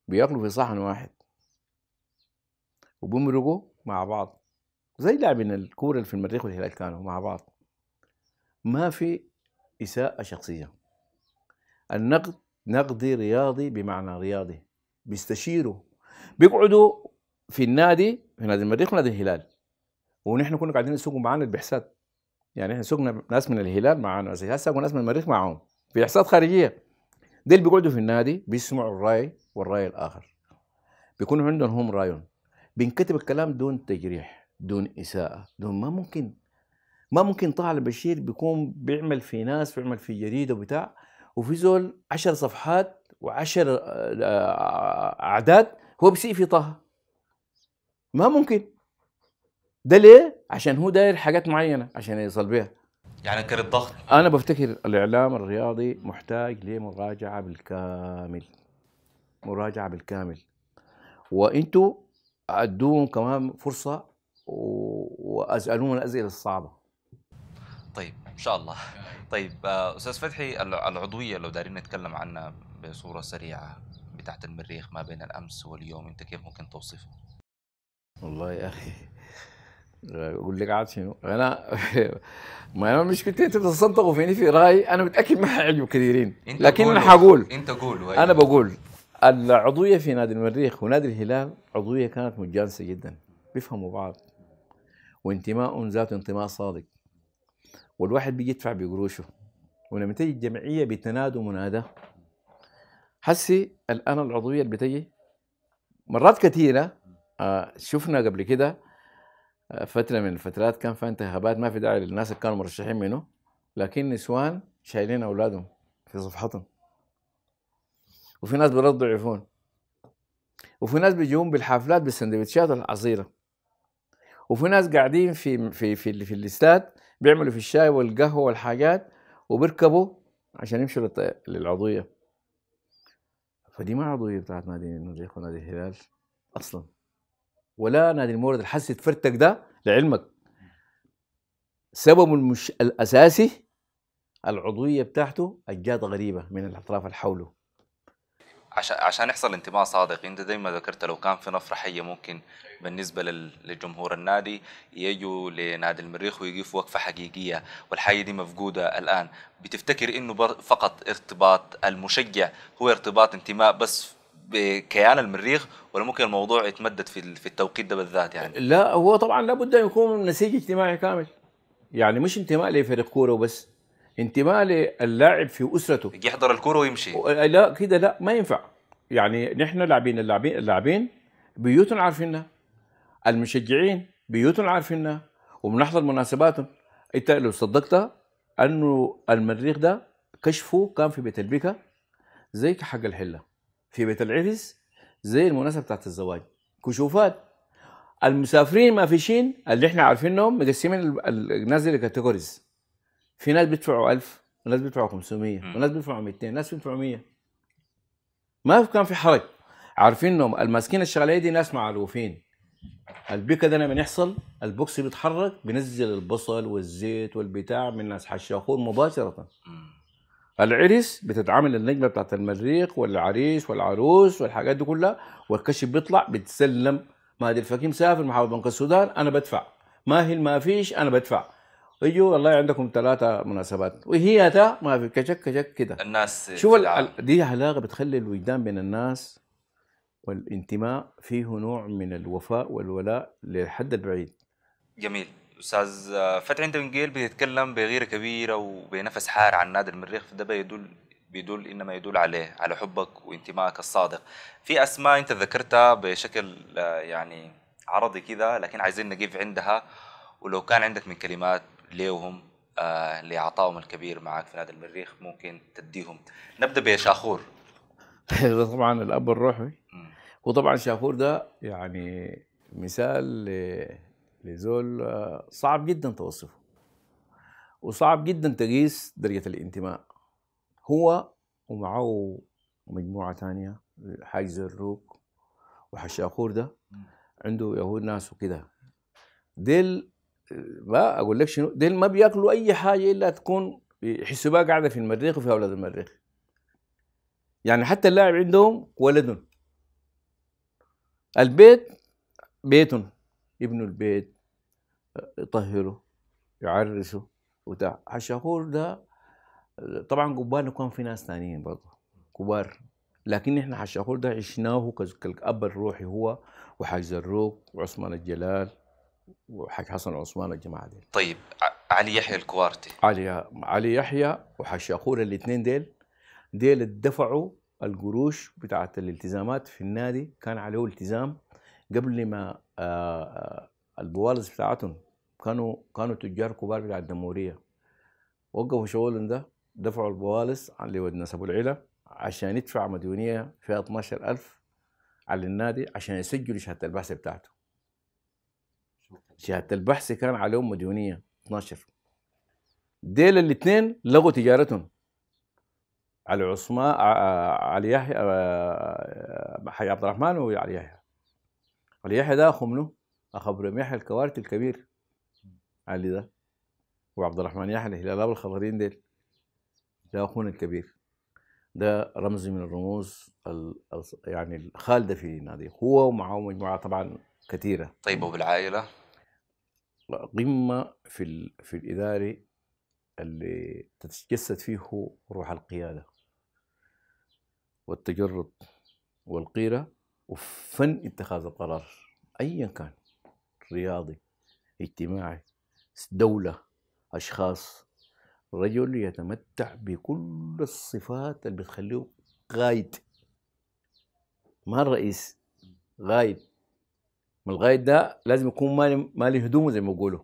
بياكلوا في صحن واحد وبيمرقوا مع بعض زي لاعبين الكورة اللي في المريخ والهلال كانوا مع بعض ما في إساءة شخصية النقد نقدي رياضي بمعنى رياضي بيستشيروا بيقعدوا في النادي في نادي المريخ ونادي الهلال ونحن كنا قاعدين نسوق معانا البحثات يعني احنا سوقنا ناس من الهلال معانا ناس سوقوا ناس من المريخ معاهم في احصاءات خارجيه ديل بيقعدوا في النادي بيسمعوا الراي والراي الاخر بيكون عندهم هم رايهم بينكتب الكلام دون تجريح دون اساءه دون ما ممكن ما ممكن طه البشير بيكون بيعمل في ناس بيعمل في جريده وبتاع وفي زول عشر صفحات وعشر آه، آه، اعداد هو بيسيء في طه ما ممكن ده ليه؟ عشان هو داير حاجات معينه عشان يصل بها يعني كان الضغط انا بفتكر الاعلام الرياضي محتاج لمراجعه بالكامل مراجعه بالكامل وانتوا ادوهم كمان فرصه واسالوهم الاسئله الصعبه طيب ان شاء الله طيب استاذ فتحي العضويه لو دارين نتكلم عنها بصوره سريعه بتاعت المريخ ما بين الامس واليوم انت كيف ممكن توصفها؟ والله يا اخي اقول لك عاد شنو انا ما انا كنت انت بتتصدقوا فيني في رايي انا متاكد ما حيعجب كثيرين لكن انا حقول انت قول انا بقول العضويه في نادي المريخ ونادي الهلال عضويه كانت متجانسه جدا بيفهموا بعض وانتماء ذات انتماء صادق والواحد بيجي يدفع بقروشه ولما تيجي الجمعيه بتنادوا مناداه حسي الان العضويه اللي بتجي مرات كثيره آه، شفنا قبل كده آه، فتره من الفترات كان في انتخابات ما في داعي للناس اللي كانوا مرشحين منه لكن نسوان شايلين اولادهم في صفحتهم وفي ناس برضه ضعيفون وفي ناس بيجون بالحافلات بالسندوتشات العصيره وفي ناس قاعدين في في في, في الاستاد بيعملوا في الشاي والقهوة والحاجات وبيركبوا عشان يمشوا للعضوية فدي ما عضوية بتاعت نادي المريخ ونادي الهلال أصلا ولا نادي المورد الحسي فرتك ده لعلمك سبب المش... الأساسي العضوية بتاعته أجات غريبة من الأطراف اللي حوله عشان عشان يحصل انتماء صادق انت زي ما ذكرت لو كان في نفره حيه ممكن بالنسبه لجمهور النادي يجوا لنادي المريخ ويقفوا وقفه حقيقيه والحيه دي مفقوده الان بتفتكر انه فقط ارتباط المشجع هو ارتباط انتماء بس بكيان المريخ ولا ممكن الموضوع يتمدد في في التوقيت ده بالذات يعني لا هو طبعا لابد ان يكون نسيج اجتماعي كامل يعني مش انتماء لفريق كوره وبس انتماء للاعب في اسرته يحضر الكره ويمشي آه، لا كده لا ما ينفع يعني نحن لاعبين اللاعبين اللاعبين بيوتهم عارفينها المشجعين بيوتهم عارفينها وبنحضر مناسباتهم انت لو صدقتها انه المريخ ده كشفه كان في بيت البكا زي حق الحله في بيت العرس زي المناسبه بتاعت الزواج كشوفات المسافرين ما فيشين اللي احنا عارفينهم مقسمين الناس دي في ناس بيدفعوا 1000 وناس بيدفعوا 500 وناس بيدفعوا 200 ناس بيدفعوا 100 ما كان في حرج عارفين انهم الماسكين الشغلات دي ناس معروفين البيكا ده لما يحصل البوكس بيتحرك بينزل البصل والزيت والبتاع من ناس حشاخون مباشره العرس بتتعامل النجمه بتاعت المريخ والعريس والعروس والحاجات دي كلها والكشف بيطلع بتسلم ما دي الفكيم سافر محافظ بنك السودان انا بدفع ماهل ما فيش انا بدفع ايوه والله عندكم ثلاثه مناسبات وهي تا ما في كشك كشك كده الناس شوف دي علاقه بتخلي الوجدان بين الناس والانتماء فيه نوع من الوفاء والولاء للحد البعيد جميل استاذ فتحي انت بنقيل بتتكلم بغيره كبيره وبنفس حار عن نادي المريخ فده بيدل بيدل انما يدل عليه على حبك وانتمائك الصادق في اسماء انت ذكرتها بشكل آه، يعني عرضي كذا لكن عايزين نقف عندها ولو كان عندك من كلمات ليهم آه لعطائهم الكبير معك في نادي المريخ ممكن تديهم نبدا بشاخور طبعا الاب الروحي وطبعا شاخور ده يعني مثال لزول آه، صعب جدا توصفه وصعب جدا تقيس درجة الانتماء هو ومعه مجموعة ثانية حاج زروق وحشاخور ده عنده يهود ناس وكده ديل ما اقول لك شنو ديل ما بياكلوا اي حاجه الا تكون يحسوا بها قاعده في المريخ وفي اولاد المريخ يعني حتى اللاعب عندهم ولد البيت بيت ابن البيت يطهره يعرسه وبتاع حشاخور ده طبعا قبالنا كان في ناس ثانيين برضه كبار لكن احنا حشاخور ده عشناه كالاب الروحي هو وحاج زروق وعثمان الجلال وحق حسن عثمان الجماعه دي طيب علي يحيى الكوارتي علي علي يحيى وحاج الاثنين ديل ديل دفعوا القروش بتاعت الالتزامات في النادي كان عليه التزام قبل ما آه، آه، البوالز بتاعتهم كانوا كانوا تجار كبار بتاع الدمورية وقفوا شغلهم ده دفعوا البوالس اللي ودنا ابو العلا عشان يدفع مديونيه فيها 12000 على النادي عشان يسجلوا شهاده البحث بتاعته شهاده البحث كان عليهم مديونيه 12 ديل الاثنين لغوا تجارتهم علي عثمان آه، آه، علي يحيى آه، حي عبد الرحمن وعلي يحيى علي يحيى ده اخو منه؟ اخو ابراهيم يحيى الكوارث الكبير علي ده وعبد الرحمن يحيى الهلال ابو الخضرين ديل ده اخونا الكبير ده رمز من الرموز ال يعني الخالده في نادي هو ومعه مجموعه طبعا كثيره طيب وبالعائله قمة في, في الإدارة اللي تتجسد فيه روح القيادة والتجرد والقيرة وفن اتخاذ القرار أيا كان رياضي اجتماعي دولة أشخاص رجل يتمتع بكل الصفات اللي بتخليه قايد ما الرئيس غايد من الغاية ده لازم يكون مالي مالي هدومه زي ما بيقولوا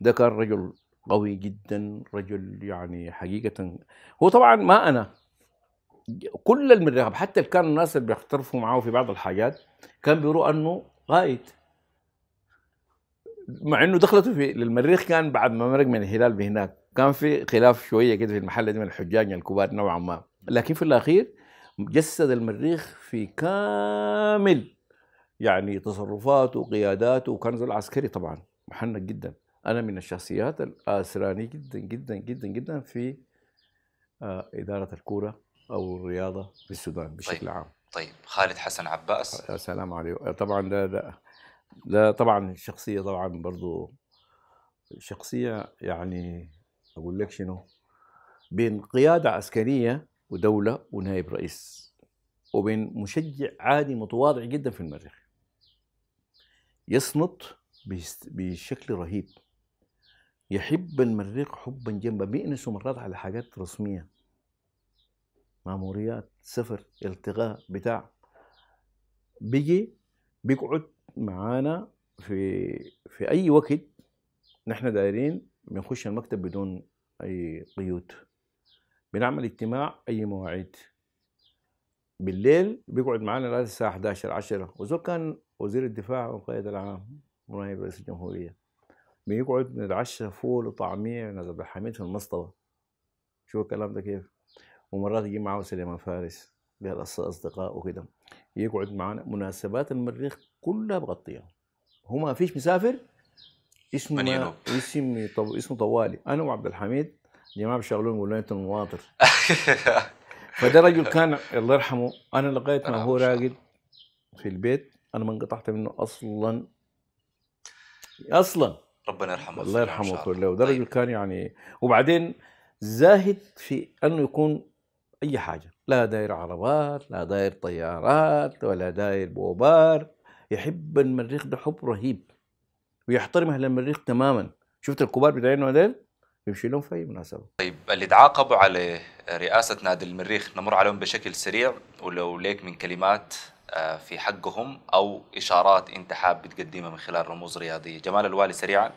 ده كان رجل قوي جدا رجل يعني حقيقة هو طبعا ما أنا كل المنتخب حتى اللي كانوا الناس اللي بيختلفوا معاه في بعض الحاجات كان بيروا أنه غايد مع انه دخلته في للمريخ كان بعد ما مرق من الهلال بهناك كان في خلاف شويه كده في المحل دي من الحجاج الكبار نوعا ما لكن في الاخير جسد المريخ في كامل يعني تصرفاته وقياداته وكنز العسكري طبعا محنك جدا انا من الشخصيات الاسرانيه جدا جدا جدا جدا في آه، اداره الكوره او الرياضه في السودان بشكل طيب. عام طيب خالد حسن عباس يا آه، سلام عليكم آه، طبعا لا لا لا طبعا شخصيه طبعا برضو شخصيه يعني اقول لك شنو بين قياده عسكريه ودوله ونائب رئيس وبين مشجع عادي متواضع جدا في المريخ يصمت بشكل رهيب يحب المريخ حبا جنبا بيأنسوا مرات على حاجات رسمية ماموريات سفر التغاء بتاع بيجي بيقعد معانا في في أي وقت نحن دايرين بنخش المكتب بدون أي قيود بنعمل اجتماع أي مواعيد بالليل بيقعد معنا لغايه الساعه 11 10 وزول كان وزير الدفاع والقائد العام ونائب رئيس الجمهوريه بيقعد نتعشى فول وطعميه وناس الحميد في المصطبه شوف الكلام ده كيف ومرات يجي معاه سليمان فارس قال اصدقاء وكده يقعد معنا مناسبات المريخ كلها بغطيها هو ما فيش مسافر اسمه اسم اسمه طوالي انا وعبد الحميد جماعه بيشغلوني يقولوا انت مواطر فده رجل كان الله يرحمه انا لغايه ما هو راقد في البيت انا ما انقطعت منه اصلا اصلا ربنا يرحمه الله يرحمه كله ده طيب. رجل كان يعني وبعدين زاهد في انه يكون اي حاجه لا داير عربات لا داير طيارات ولا داير بوبار يحب المريخ ده حب رهيب ويحترم اهل المريخ تماما شفت الكبار بتاعينه هذول يمشي لهم في اي مناسبه طيب اللي تعاقبوا عليه رئاسة نادي المريخ نمر عليهم بشكل سريع ولو ليك من كلمات آه، في حقهم أو إشارات أنت حاب تقدمها من خلال رموز رياضية جمال الوالي سريعا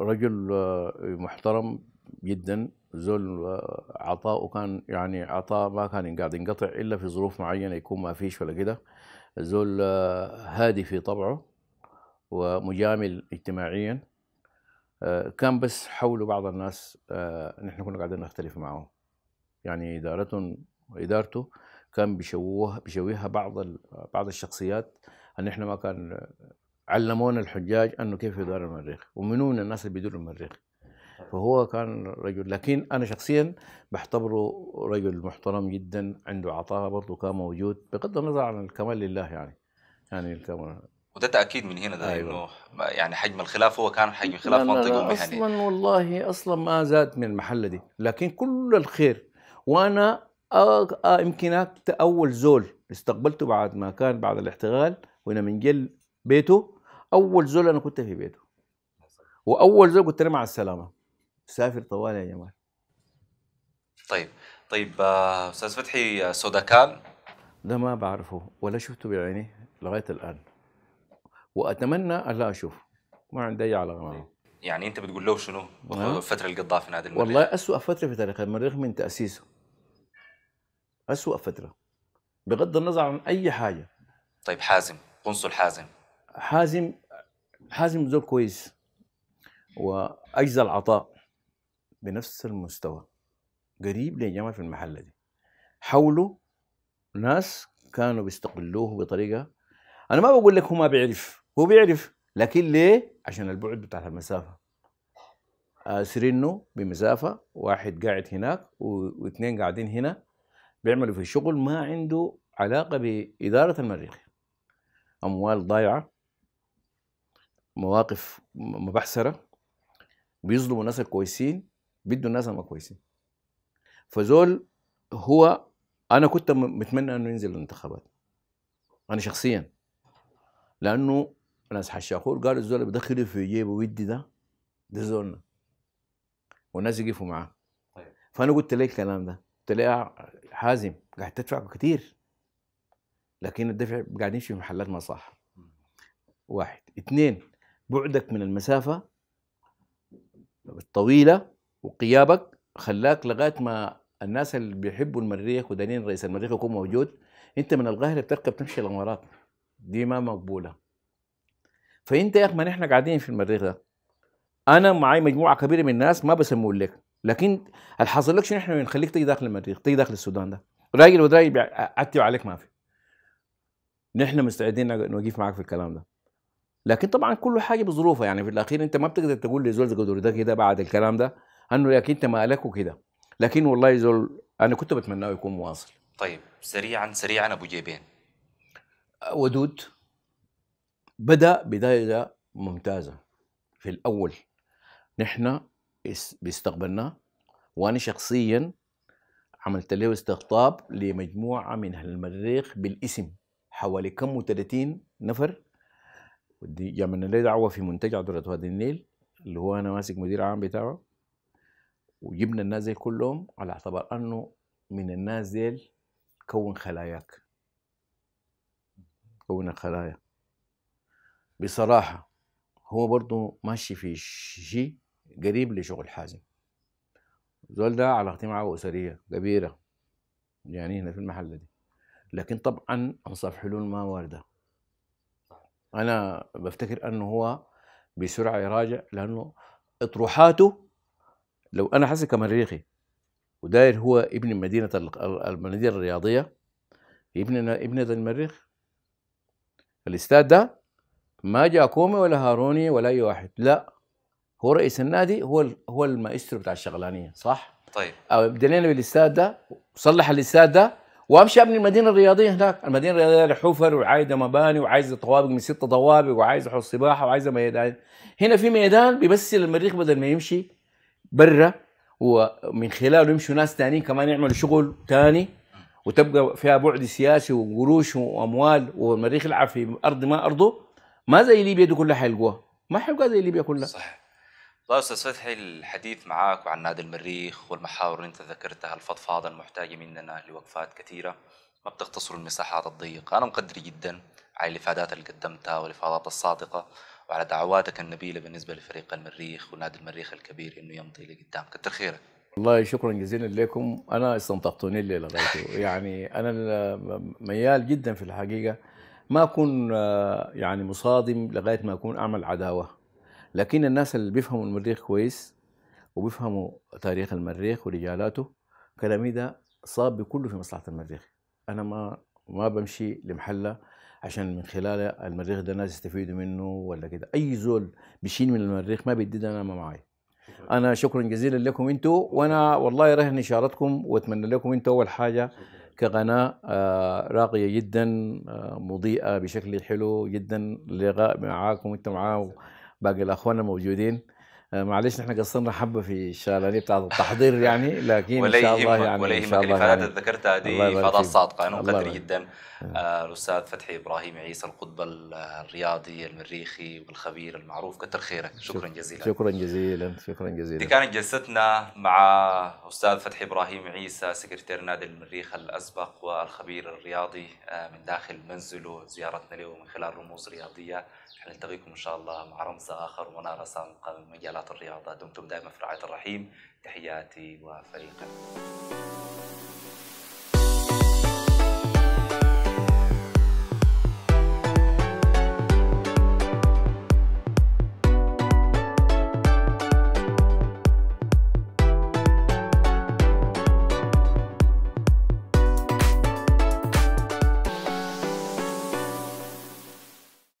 رجل آه، محترم جدا زول عطاءه كان يعني عطاء ما كان قاعد ينقطع الا في ظروف معينه يكون ما فيش ولا كده زول آه، هادي في طبعه ومجامل اجتماعيا كان بس حوله بعض الناس نحن كنا قاعدين نختلف معهم يعني إدارتهم وإدارته كان بيشوه بيشوهها بعض بعض الشخصيات ان احنا ما كان علمونا الحجاج انه كيف يدار المريخ ومنو من الناس اللي بيدوروا المريخ فهو كان رجل لكن انا شخصيا بحتبره رجل محترم جدا عنده عطاء برضه كان موجود بغض النظر عن الكمال لله يعني يعني الكمال وده تاكيد من هنا ده أيوة. انه يعني حجم الخلاف هو كان حجم خلاف منطقي ومهني اصلا والله اصلا ما زاد من المحله دي لكن كل الخير وانا آه، يمكن اول زول استقبلته بعد ما كان بعد الاحتلال وانا من جل بيته اول زول انا كنت في بيته واول زول قلت له مع السلامه سافر طوال يا جمال طيب طيب آه، استاذ فتحي آه، سوداكان ده ما بعرفه ولا شفته بعيني لغايه الان واتمنى الا اشوفه ما عندي اي علاقه معه طيب. يعني انت بتقول له شنو نعم. فتره في نادي المريخ والله اسوء فتره في تاريخ المريخ من تاسيسه اسوء فتره بغض النظر عن اي حاجه طيب حازم قنصل حازم حازم حازم زول كويس واجزى العطاء بنفس المستوى قريب للجماعه في المحله دي حوله ناس كانوا بيستقلوه بطريقه انا ما بقول لك هو ما بيعرف هو بيعرف لكن ليه؟ عشان البعد بتاع المسافة سرينو بمسافة واحد قاعد هناك واثنين قاعدين هنا بيعملوا في شغل ما عنده علاقة بإدارة المريخ أموال ضايعة مواقف مبحسرة بيظلموا الناس الكويسين بيدوا الناس ما كويسين فزول هو أنا كنت متمنى أنه ينزل الانتخابات أنا شخصيا لأنه ناس حشاخور قالوا الزول بدخله في جيبه ويدي ده ده زولنا والناس يقفوا معاه طيب. فانا قلت ليه الكلام ده قلت ليه حازم قاعد تدفع كتير لكن الدفع قاعد يمشي في محلات ما صح واحد اثنين بعدك من المسافة الطويلة وقيابك خلاك لغاية ما الناس اللي بيحبوا المريخ ودانين رئيس المريخ يكون موجود انت من القاهرة بتركب تمشي الامارات دي ما مقبولة فانت يا اخي ما نحن قاعدين في المريخ ده انا معي مجموعه كبيره من الناس ما بسموه لك لكن الحاصل لك شنو نحن نخليك تيجي داخل المريخ تيجي داخل السودان ده راجل ودراجل اتبع عليك ما في نحن مستعدين نوقف معك في الكلام ده لكن طبعا كل حاجه بظروفها يعني في الاخير انت ما بتقدر تقول لزول قدر ده كده بعد الكلام ده انه لك انت مالك وكده لكن والله زول انا كنت بتمناه يكون مواصل طيب سريعا سريعا ابو جيبين ودود بدأ بداية ممتازة في الأول نحن استقبلناه وأنا شخصيا عملت له استقطاب لمجموعة من أهل المريخ بالاسم حوالي كم 30 نفر ودي عملنا له دعوة في منتجع دره وادي النيل اللي هو أنا ماسك مدير عام بتاعه وجبنا الناس دي كلهم على اعتبار أنه من الناس ديل كون خلاياك كون خلايا بصراحه هو برضه ماشي في شيء قريب لشغل حازم زول ده علاقتي معه اسريه كبيره يعني هنا في المحل دي لكن طبعا انصاف حلول ما وارده انا بفتكر انه هو بسرعه يراجع لانه اطروحاته لو انا حاسس كمريخي وداير هو ابن مدينه المدينه الرياضيه ابن ابن المريخ الاستاد ده ما جاء كومي ولا هاروني ولا اي واحد لا هو رئيس النادي هو هو المايسترو بتاع الشغلانيه صح؟ طيب بدينا بالاستاد ده صلح الاستاد ده وامشي ابني المدينه الرياضيه هناك، المدينه الرياضيه حفر وعايده مباني وعايزه طوابق من ست طوابق وعايزه حوض سباحه وعايزه ميدان. هنا في ميدان بيمثل المريخ بدل ما يمشي برا ومن خلاله يمشوا ناس تانيين كمان يعملوا شغل تاني وتبقى فيها بعد سياسي وقروش واموال والمريخ يلعب في ارض ما ارضه ما زي ليبيا دي كلها حيلقوها ما حيلقوها زي ليبيا كلها صح والله طيب استاذ فتحي الحديث معاك وعن نادي المريخ والمحاور اللي انت ذكرتها الفضفاضه المحتاجه مننا لوقفات كثيره ما بتختصر المساحات الضيقه انا مقدر جدا على الافادات اللي قدمتها والافادات الصادقه وعلى دعواتك النبيله بالنسبه لفريق المريخ ونادي المريخ الكبير انه يمضي لقدام كتر خيرك والله شكرا جزيلا لكم انا استنطقتوني الليله يعني انا ميال جدا في الحقيقه ما اكون آه، يعني مصادم لغايه ما اكون اعمل عداوه لكن الناس اللي بيفهموا المريخ كويس وبيفهموا تاريخ المريخ ورجالاته كلامي ده صاب بكله في مصلحه المريخ انا ما ما بمشي لمحله عشان من خلال المريخ ده الناس يستفيدوا منه ولا كده اي زول بيشيل من المريخ ما بيدي انا ما معي انا شكرا جزيلا لكم انتم وانا والله رهن اشارتكم واتمنى لكم انتم اول حاجه كقناة راقية جدا آه، مضيئة بشكل حلو جدا اللقاء معاكم وانت معاه وباقي الأخوان الموجودين آه، معلش نحن قصرنا حبه في الشغله بتاعت التحضير يعني لكن ان شاء الله يعني ولا يهمك الافادات اللي يعني. ذكرتها دي افادات صادقه انا مقدر جدا آه، الاستاذ فتحي ابراهيم عيسى القطب الرياضي المريخي والخبير المعروف كتر خيرك شكرا جزيلا شكرا جزيلا شكرا جزيلا دي كانت جلستنا مع استاذ فتحي ابراهيم عيسى سكرتير نادي المريخ الاسبق والخبير الرياضي آه، من داخل منزله زيارتنا له من خلال رموز رياضيه نلتقيكم ان شاء الله مع رمز اخر ومناره سابقه من مجالات الرياضه دمتم دائما في رعايه الرحيم تحياتي وفريقي